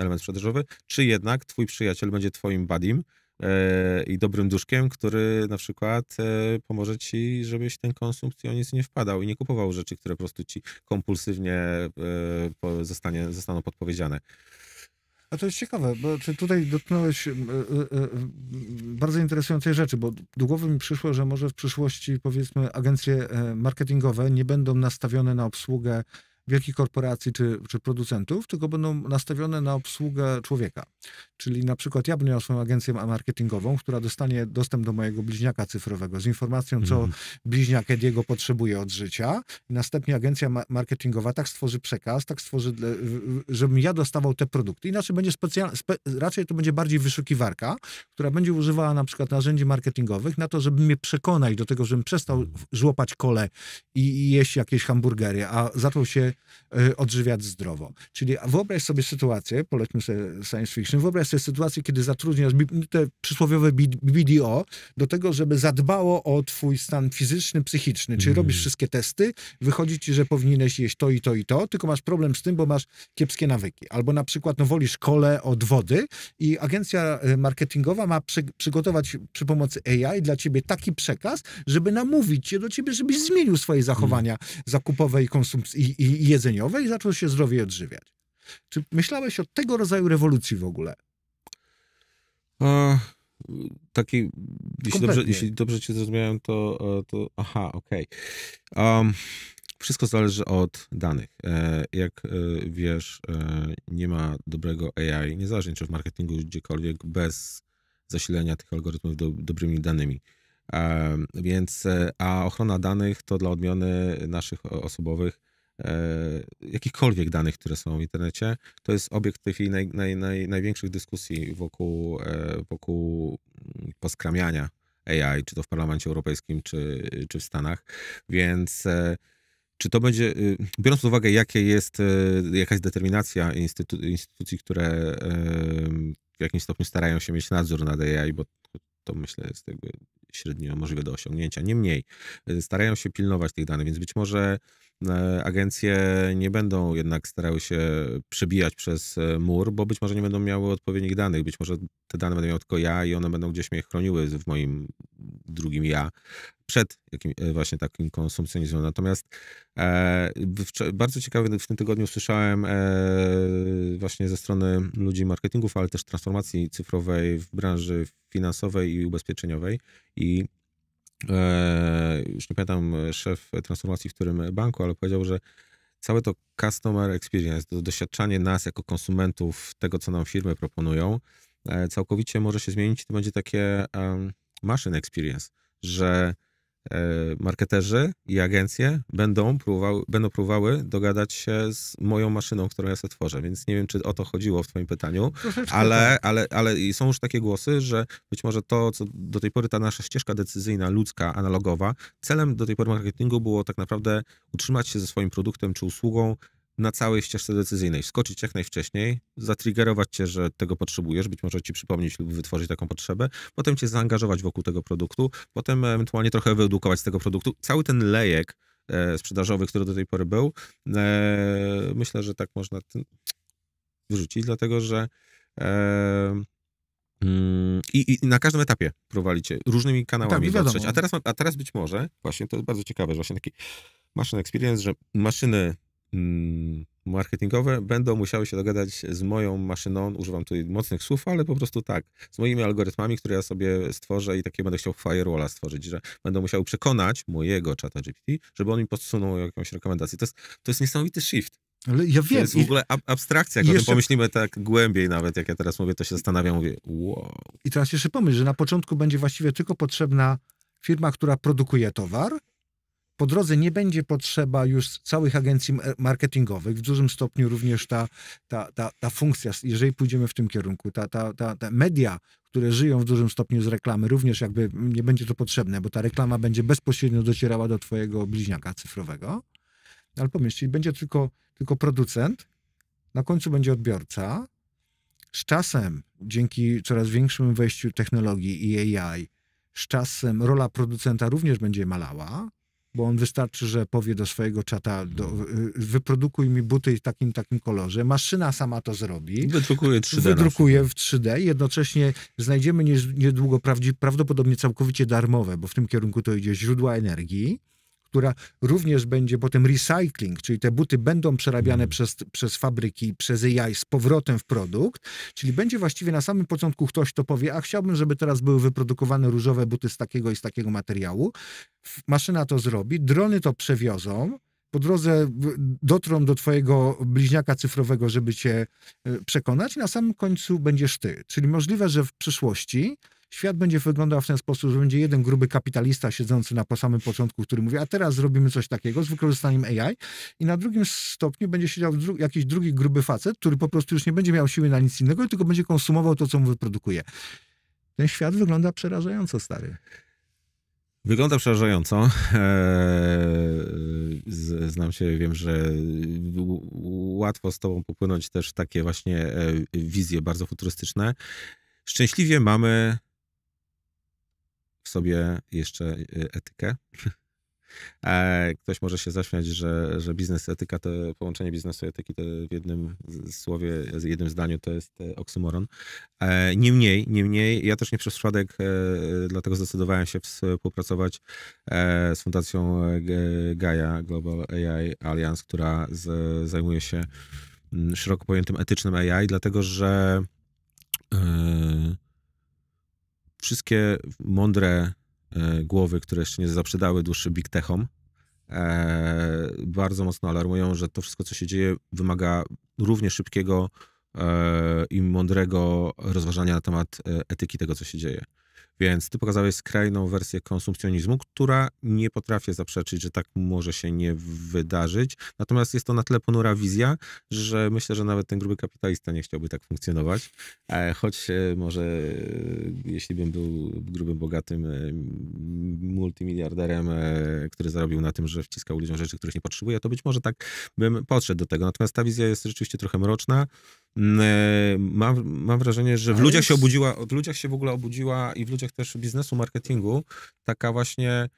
Speaker 3: element sprzedażowy, czy jednak twój przyjaciel będzie twoim buddym? E, i dobrym duszkiem, który na przykład e, pomoże ci, żebyś ten konsumpcjonizm nie wpadał i nie kupował rzeczy, które po prostu ci kompulsywnie e, zostanie, zostaną podpowiedziane.
Speaker 1: A to jest ciekawe, bo czy tutaj dotknąłeś bardzo interesującej rzeczy, bo do głowy mi przyszło, że może w przyszłości powiedzmy agencje marketingowe nie będą nastawione na obsługę wielkich korporacji czy, czy producentów, tylko będą nastawione na obsługę człowieka. Czyli na przykład ja będę miał swoją agencję marketingową, która dostanie dostęp do mojego bliźniaka cyfrowego z informacją, co mm. bliźniak Ediego potrzebuje od życia. następnie agencja ma marketingowa tak stworzy przekaz, tak stworzy, żebym ja dostawał te produkty. Inaczej będzie specjalna, spe, raczej to będzie bardziej wyszukiwarka, która będzie używała na przykład narzędzi marketingowych na to, żeby mnie przekonać do tego, żebym przestał żłopać kole i, i jeść jakieś hamburgery, a zaczął się Y, odżywiać zdrowo. Czyli wyobraź sobie sytuację, polećmy sobie science fiction, wyobraź sobie sytuację, kiedy zatrudniasz te przysłowiowe BDO do tego, żeby zadbało o twój stan fizyczny, psychiczny. Czyli mm. robisz mhm. wszystkie testy, wychodzi ci, że powinieneś jeść to i to i to, tylko masz problem z tym, bo masz kiepskie nawyki. Albo na przykład no, wolisz kole od wody i agencja y, marketingowa ma przy, przygotować przy pomocy AI dla ciebie taki przekaz, żeby namówić cię do ciebie, żebyś zmienił swoje zachowania mm. zakupowe i, konsumpcyjne. i, i jedzeniowej, zaczął się zdrowie odżywiać. Czy myślałeś o tego rodzaju rewolucji w ogóle?
Speaker 3: E, takiej, jeśli dobrze, jeśli dobrze cię zrozumiałem, to, e, to aha, okej. Okay. Um, wszystko zależy od danych. E, jak e, wiesz, nie ma dobrego AI, niezależnie czy w marketingu, gdziekolwiek, bez zasilenia tych algorytmów do, dobrymi danymi. Więc, a ochrona danych to dla odmiany naszych osobowych E, jakichkolwiek danych, które są w internecie. To jest obiekt w tej chwili naj, naj, naj, największych dyskusji wokół, e, wokół poskramiania AI, czy to w Parlamencie Europejskim, czy, czy w Stanach. Więc e, czy to będzie, y, biorąc pod uwagę, jakie jest jakaś determinacja instytu, instytucji, które w jakimś stopniu starają się mieć nadzór nad AI, bo to myślę jest jakby średnio możliwe do osiągnięcia. Niemniej, starają się pilnować tych danych, więc być może E, agencje nie będą jednak starały się przebijać przez e, mur, bo być może nie będą miały odpowiednich danych, być może te dane będę miał tylko ja i one będą gdzieś mnie chroniły w moim drugim ja przed jakim, e, właśnie takim konsumpcjonizmem. Natomiast e, w, bardzo ciekawie w tym tygodniu słyszałem e, właśnie ze strony ludzi marketingów, ale też transformacji cyfrowej w branży finansowej i ubezpieczeniowej i E, już nie pamiętam szef transformacji w którym banku, ale powiedział, że całe to customer experience, to doświadczanie nas jako konsumentów tego, co nam firmy proponują, e, całkowicie może się zmienić. To będzie takie um, machine experience, że E, marketerzy i agencje będą, próbowały, będą próbowały dogadać się z moją maszyną, którą ja sobie tworzę, więc nie wiem, czy o to chodziło w twoim pytaniu, tak. ale, ale, ale są już takie głosy, że być może to, co do tej pory ta nasza ścieżka decyzyjna, ludzka, analogowa, celem do tej pory marketingu było tak naprawdę utrzymać się ze swoim produktem czy usługą na całej ścieżce decyzyjnej. Skoczyć jak najwcześniej, zatriggerować cię, że tego potrzebujesz, być może ci przypomnieć lub wytworzyć taką potrzebę, potem cię zaangażować wokół tego produktu, potem ewentualnie trochę wyedukować z tego produktu. Cały ten lejek e, sprzedażowy, który do tej pory był, e, myślę, że tak można wyrzucić, dlatego że e, mm, i, I, na każdym etapie prowalicie różnymi kanałami tak, dotrzeć. A teraz, a teraz być może, właśnie to jest bardzo ciekawe, że właśnie taki maszyn experience, że maszyny Mm, marketingowe będą musiały się dogadać z moją maszyną, używam tutaj mocnych słów, ale po prostu tak, z moimi algorytmami, które ja sobie stworzę i takie będę chciał firewalla stworzyć, że będą musiały przekonać mojego czata GPT, żeby on mi podsunął jakąś rekomendację. To jest, to jest niesamowity shift. Ale ja wiem. To jest w ogóle ab abstrakcja, jak jeszcze... o tym pomyślimy tak głębiej nawet, jak ja teraz mówię, to się zastanawiam, mówię wow.
Speaker 1: I teraz jeszcze pomyśl, że na początku będzie właściwie tylko potrzebna firma, która produkuje towar, po drodze nie będzie potrzeba już całych agencji marketingowych, w dużym stopniu również ta, ta, ta, ta funkcja, jeżeli pójdziemy w tym kierunku, ta, ta, ta, ta media, które żyją w dużym stopniu z reklamy, również jakby nie będzie to potrzebne, bo ta reklama będzie bezpośrednio docierała do twojego bliźniaka cyfrowego. Ale pomyśl, będzie tylko, tylko producent, na końcu będzie odbiorca. Z czasem, dzięki coraz większym wejściu technologii i AI, z czasem rola producenta również będzie malała, bo on wystarczy, że powie do swojego czata, do, no. y, y, wyprodukuj mi buty w takim, takim kolorze. Maszyna sama to zrobi. Wydrukuje 3D. Wydrukuje w 3D. Jednocześnie znajdziemy niedługo prawdopodobnie całkowicie darmowe, bo w tym kierunku to idzie źródła energii która również będzie potem recycling, czyli te buty będą przerabiane mm. przez, przez fabryki, przez AI z powrotem w produkt, czyli będzie właściwie na samym początku ktoś, to powie, a chciałbym, żeby teraz były wyprodukowane różowe buty z takiego i z takiego materiału. Maszyna to zrobi, drony to przewiozą, po drodze dotrą do twojego bliźniaka cyfrowego, żeby cię e, przekonać, na samym końcu będziesz ty. Czyli możliwe, że w przyszłości Świat będzie wyglądał w ten sposób, że będzie jeden gruby kapitalista siedzący na samym początku, który mówi, a teraz zrobimy coś takiego z wykorzystaniem AI i na drugim stopniu będzie siedział dru jakiś drugi gruby facet, który po prostu już nie będzie miał siły na nic innego, tylko będzie konsumował to, co mu wyprodukuje. Ten świat wygląda przerażająco, stary.
Speaker 3: Wygląda przerażająco. Eee, znam się, wiem, że łatwo z tobą popłynąć też takie właśnie e, wizje bardzo futurystyczne. Szczęśliwie mamy sobie jeszcze e, etykę. E, ktoś może się zaśmiać, że, że biznes etyka, to połączenie biznesu i etyki to w jednym słowie, w jednym zdaniu to jest e, oksymoron. Niemniej, niemniej, ja też nie przez przypadek, dlatego zdecydowałem się współpracować z Fundacją Gaia Global AI Alliance, która z, zajmuje się mm, szeroko pojętym etycznym AI, dlatego że yy, wszystkie mądre e, głowy, które jeszcze nie zaprzedały dłuższy big techom, e, bardzo mocno alarmują, że to wszystko, co się dzieje, wymaga równie szybkiego e, i mądrego rozważania na temat etyki tego, co się dzieje. Więc ty pokazałeś skrajną wersję konsumpcjonizmu, która nie potrafię zaprzeczyć, że tak może się nie wydarzyć. Natomiast jest to na tyle ponura wizja, że myślę, że nawet ten gruby kapitalista nie chciałby tak funkcjonować. E, choć e, może, e, jeśli bym był grubym, bogatym multimiliarderem, który zarobił na tym, że wciskał ludziom rzeczy, których nie potrzebuje, to być może tak bym podszedł do tego. Natomiast ta wizja jest rzeczywiście trochę mroczna. Mm, e, mam, mam wrażenie, że w ludziach się obudziła, w ludziach się w ogóle obudziła i w ludziach też biznesu, marketingu, taka właśnie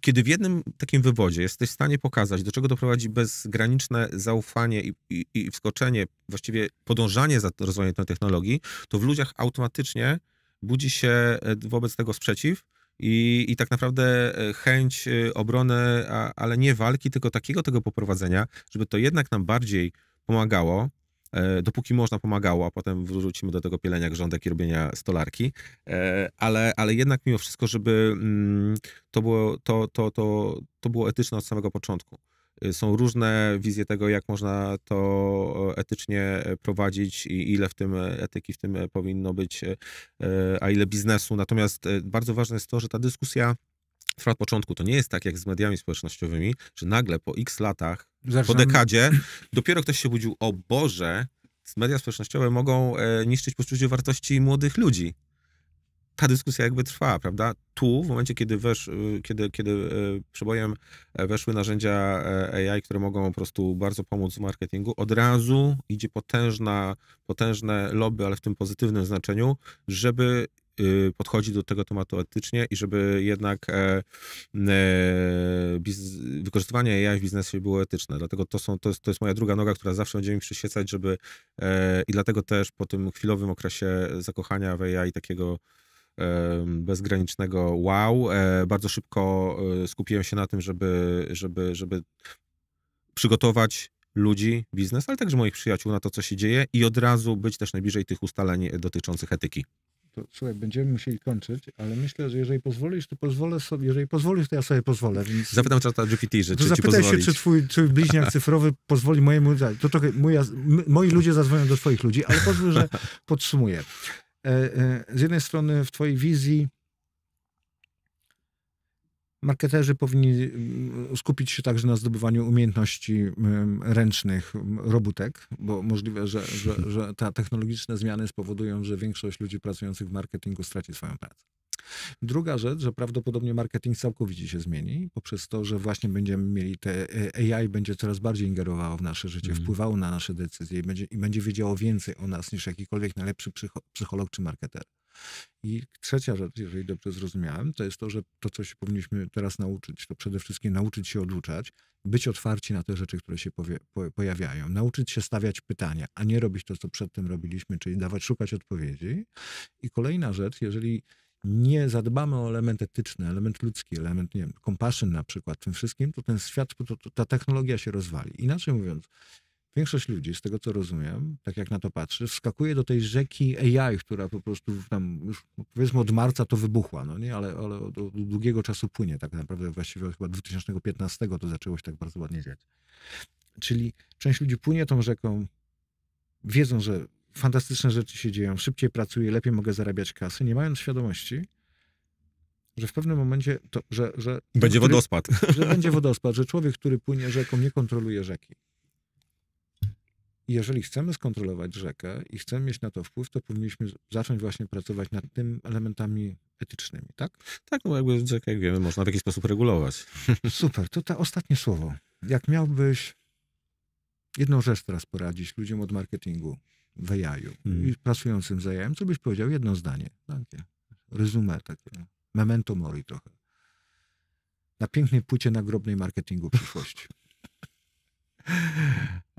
Speaker 3: kiedy w jednym takim wywodzie jesteś w stanie pokazać, do czego doprowadzi bezgraniczne zaufanie i, i, i wskoczenie, właściwie podążanie za rozwojem tej technologii, to w ludziach automatycznie budzi się e, wobec tego sprzeciw i, i tak naprawdę e, chęć obrony, a, ale nie walki, tylko takiego tego poprowadzenia, żeby to jednak nam bardziej pomagało, E, dopóki można pomagało, a potem wrócimy do tego pielenia grządek i robienia stolarki, e, ale, ale jednak mimo wszystko, żeby mm, to było, to, to, to, to było etyczne od samego początku. Y, są różne wizje tego, jak można to e, etycznie prowadzić i ile w tym etyki w tym powinno być, a ile biznesu. Natomiast bardzo ważne jest to, że ta dyskusja trwa od początku. To nie jest tak jak z mediami społecznościowymi, że nagle po x latach po dekadzie, dopiero ktoś się budził, o Boże, media społecznościowe mogą e, niszczyć poczucie wartości młodych ludzi. Ta dyskusja jakby trwała, prawda? Tu, w momencie, kiedy, wesz, e, kiedy, kiedy e, przebojem e, weszły narzędzia e, AI, które mogą po prostu bardzo pomóc w marketingu, od razu idzie potężna, potężne lobby, ale w tym pozytywnym znaczeniu, żeby Y, podchodzi do tego tematu etycznie i żeby jednak e, e, wykorzystywanie AI w biznesie było etyczne. Dlatego to, są, to, jest, to jest moja druga noga, która zawsze będzie mi przyświecać, żeby e, i dlatego też po tym chwilowym okresie zakochania w AI takiego bezgranicznego wow. Bardzo szybko skupiłem się na tym, żeby, żeby, żeby przygotować ludzi, biznes, ale także moich przyjaciół na to, co się dzieje i od razu być też najbliżej tych ustaleń dotyczących etyki
Speaker 1: to, słuchaj, będziemy musieli kończyć, ale myślę, że jeżeli pozwolisz, to pozwolę sobie, jeżeli pozwolisz, to ja sobie pozwolę. Więc...
Speaker 3: Zapytam czata GPT, że czy Zapytaj się, czy twój
Speaker 1: czy bliźniak cyfrowy pozwoli mojemu, to trochę moja, moi ludzie zadzwonią do twoich ludzi, ale pozwól, że podsumuję. E, e, z jednej strony w twojej wizji Marketerzy powinni y, y, skupić się także na zdobywaniu umiejętności y, ręcznych robótek, bo możliwe, że, że, że te technologiczne zmiany spowodują, że większość ludzi pracujących w marketingu straci swoją pracę. Druga rzecz, że prawdopodobnie marketing całkowicie się zmieni poprzez to, że właśnie będziemy mieli te e, AI będzie coraz bardziej ingerowało w nasze życie, mm. wpływało na nasze decyzje i będzie, i będzie wiedziało więcej o nas niż jakikolwiek najlepszy psycholog czy marketer. I trzecia rzecz, jeżeli dobrze zrozumiałem, to jest to, że to, co się powinniśmy teraz nauczyć, to przede wszystkim nauczyć się oduczać, być otwarci na te rzeczy, które się powie, po, pojawiają, nauczyć się stawiać pytania, a nie robić to, co przedtem robiliśmy, czyli dawać, szukać odpowiedzi. I kolejna rzecz, jeżeli nie zadbamy o element etyczny, element ludzki, element, nie wiem, compassion na przykład, tym wszystkim, to ten świat, to, to ta technologia się rozwali. Inaczej mówiąc, Większość ludzi, z tego co rozumiem, tak jak na to patrzy, wskakuje do tej rzeki AI, która po prostu tam już no, powiedzmy od marca to wybuchła, no nie, ale, ale od, od długiego czasu płynie tak naprawdę, właściwie chyba 2015 to zaczęło się tak bardzo ładnie dziać. Czyli część ludzi płynie tą rzeką, wiedzą, że fantastyczne rzeczy się dzieją, szybciej pracuję, lepiej mogę zarabiać kasy, nie mając świadomości, że w pewnym momencie to, że, że będzie który, wodospad. Że będzie wodospad, że człowiek, który płynie rzeką, nie kontroluje rzeki. I jeżeli chcemy skontrolować rzekę i chcemy mieć na to wpływ, to powinniśmy zacząć właśnie pracować nad tym elementami etycznymi, tak? Tak, no jakby rzekę, jak wiemy, można w jakiś sposób regulować. Super, to to ostatnie słowo. Jak miałbyś jedną rzecz teraz poradzić ludziom od marketingu w AI i mhm. pracującym z AI, co byś powiedział? Jedno zdanie, takie rezumę, takie memento mori trochę. Na pięknej płycie nagrobnej marketingu przyszłości.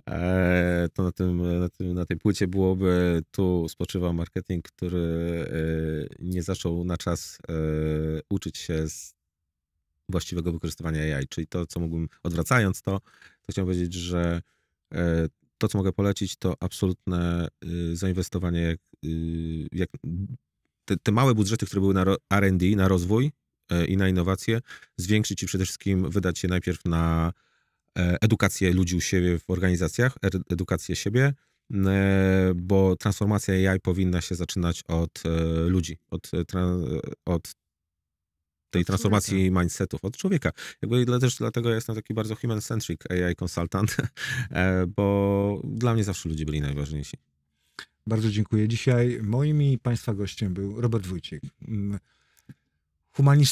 Speaker 1: E,
Speaker 3: to na, tym, na, tym, na tej płycie byłoby tu spoczywa marketing, który e, nie zaczął na czas e, uczyć się z właściwego wykorzystywania AI. Czyli to, co mógłbym, odwracając to, to chciałem powiedzieć, że to, co mogę polecić, to absolutne y, zainwestowanie, y, jak te, te małe budżety, które były na R&D, na rozwój i na innowacje, zwiększyć i przede wszystkim wydać je najpierw na E, edukację ludzi u siebie w organizacjach, edukację siebie, e, bo transformacja AI powinna się zaczynać od e, ludzi, od, od tej transformacji mindsetów, od człowieka. Jakby też dlatego jestem taki bardzo human-centric AI consultant, bo dla mnie zawsze ludzie byli najważniejsi.
Speaker 1: Bardzo dziękuję. Dzisiaj moim i Państwa gościem był Robert Wójcik, mm,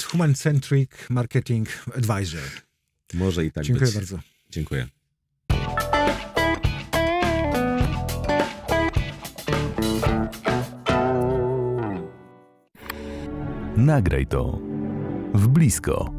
Speaker 1: human-centric marketing advisor.
Speaker 3: Może i tak Dziękuję być. bardzo. Dziękuję.
Speaker 2: Nagraj to w blisko.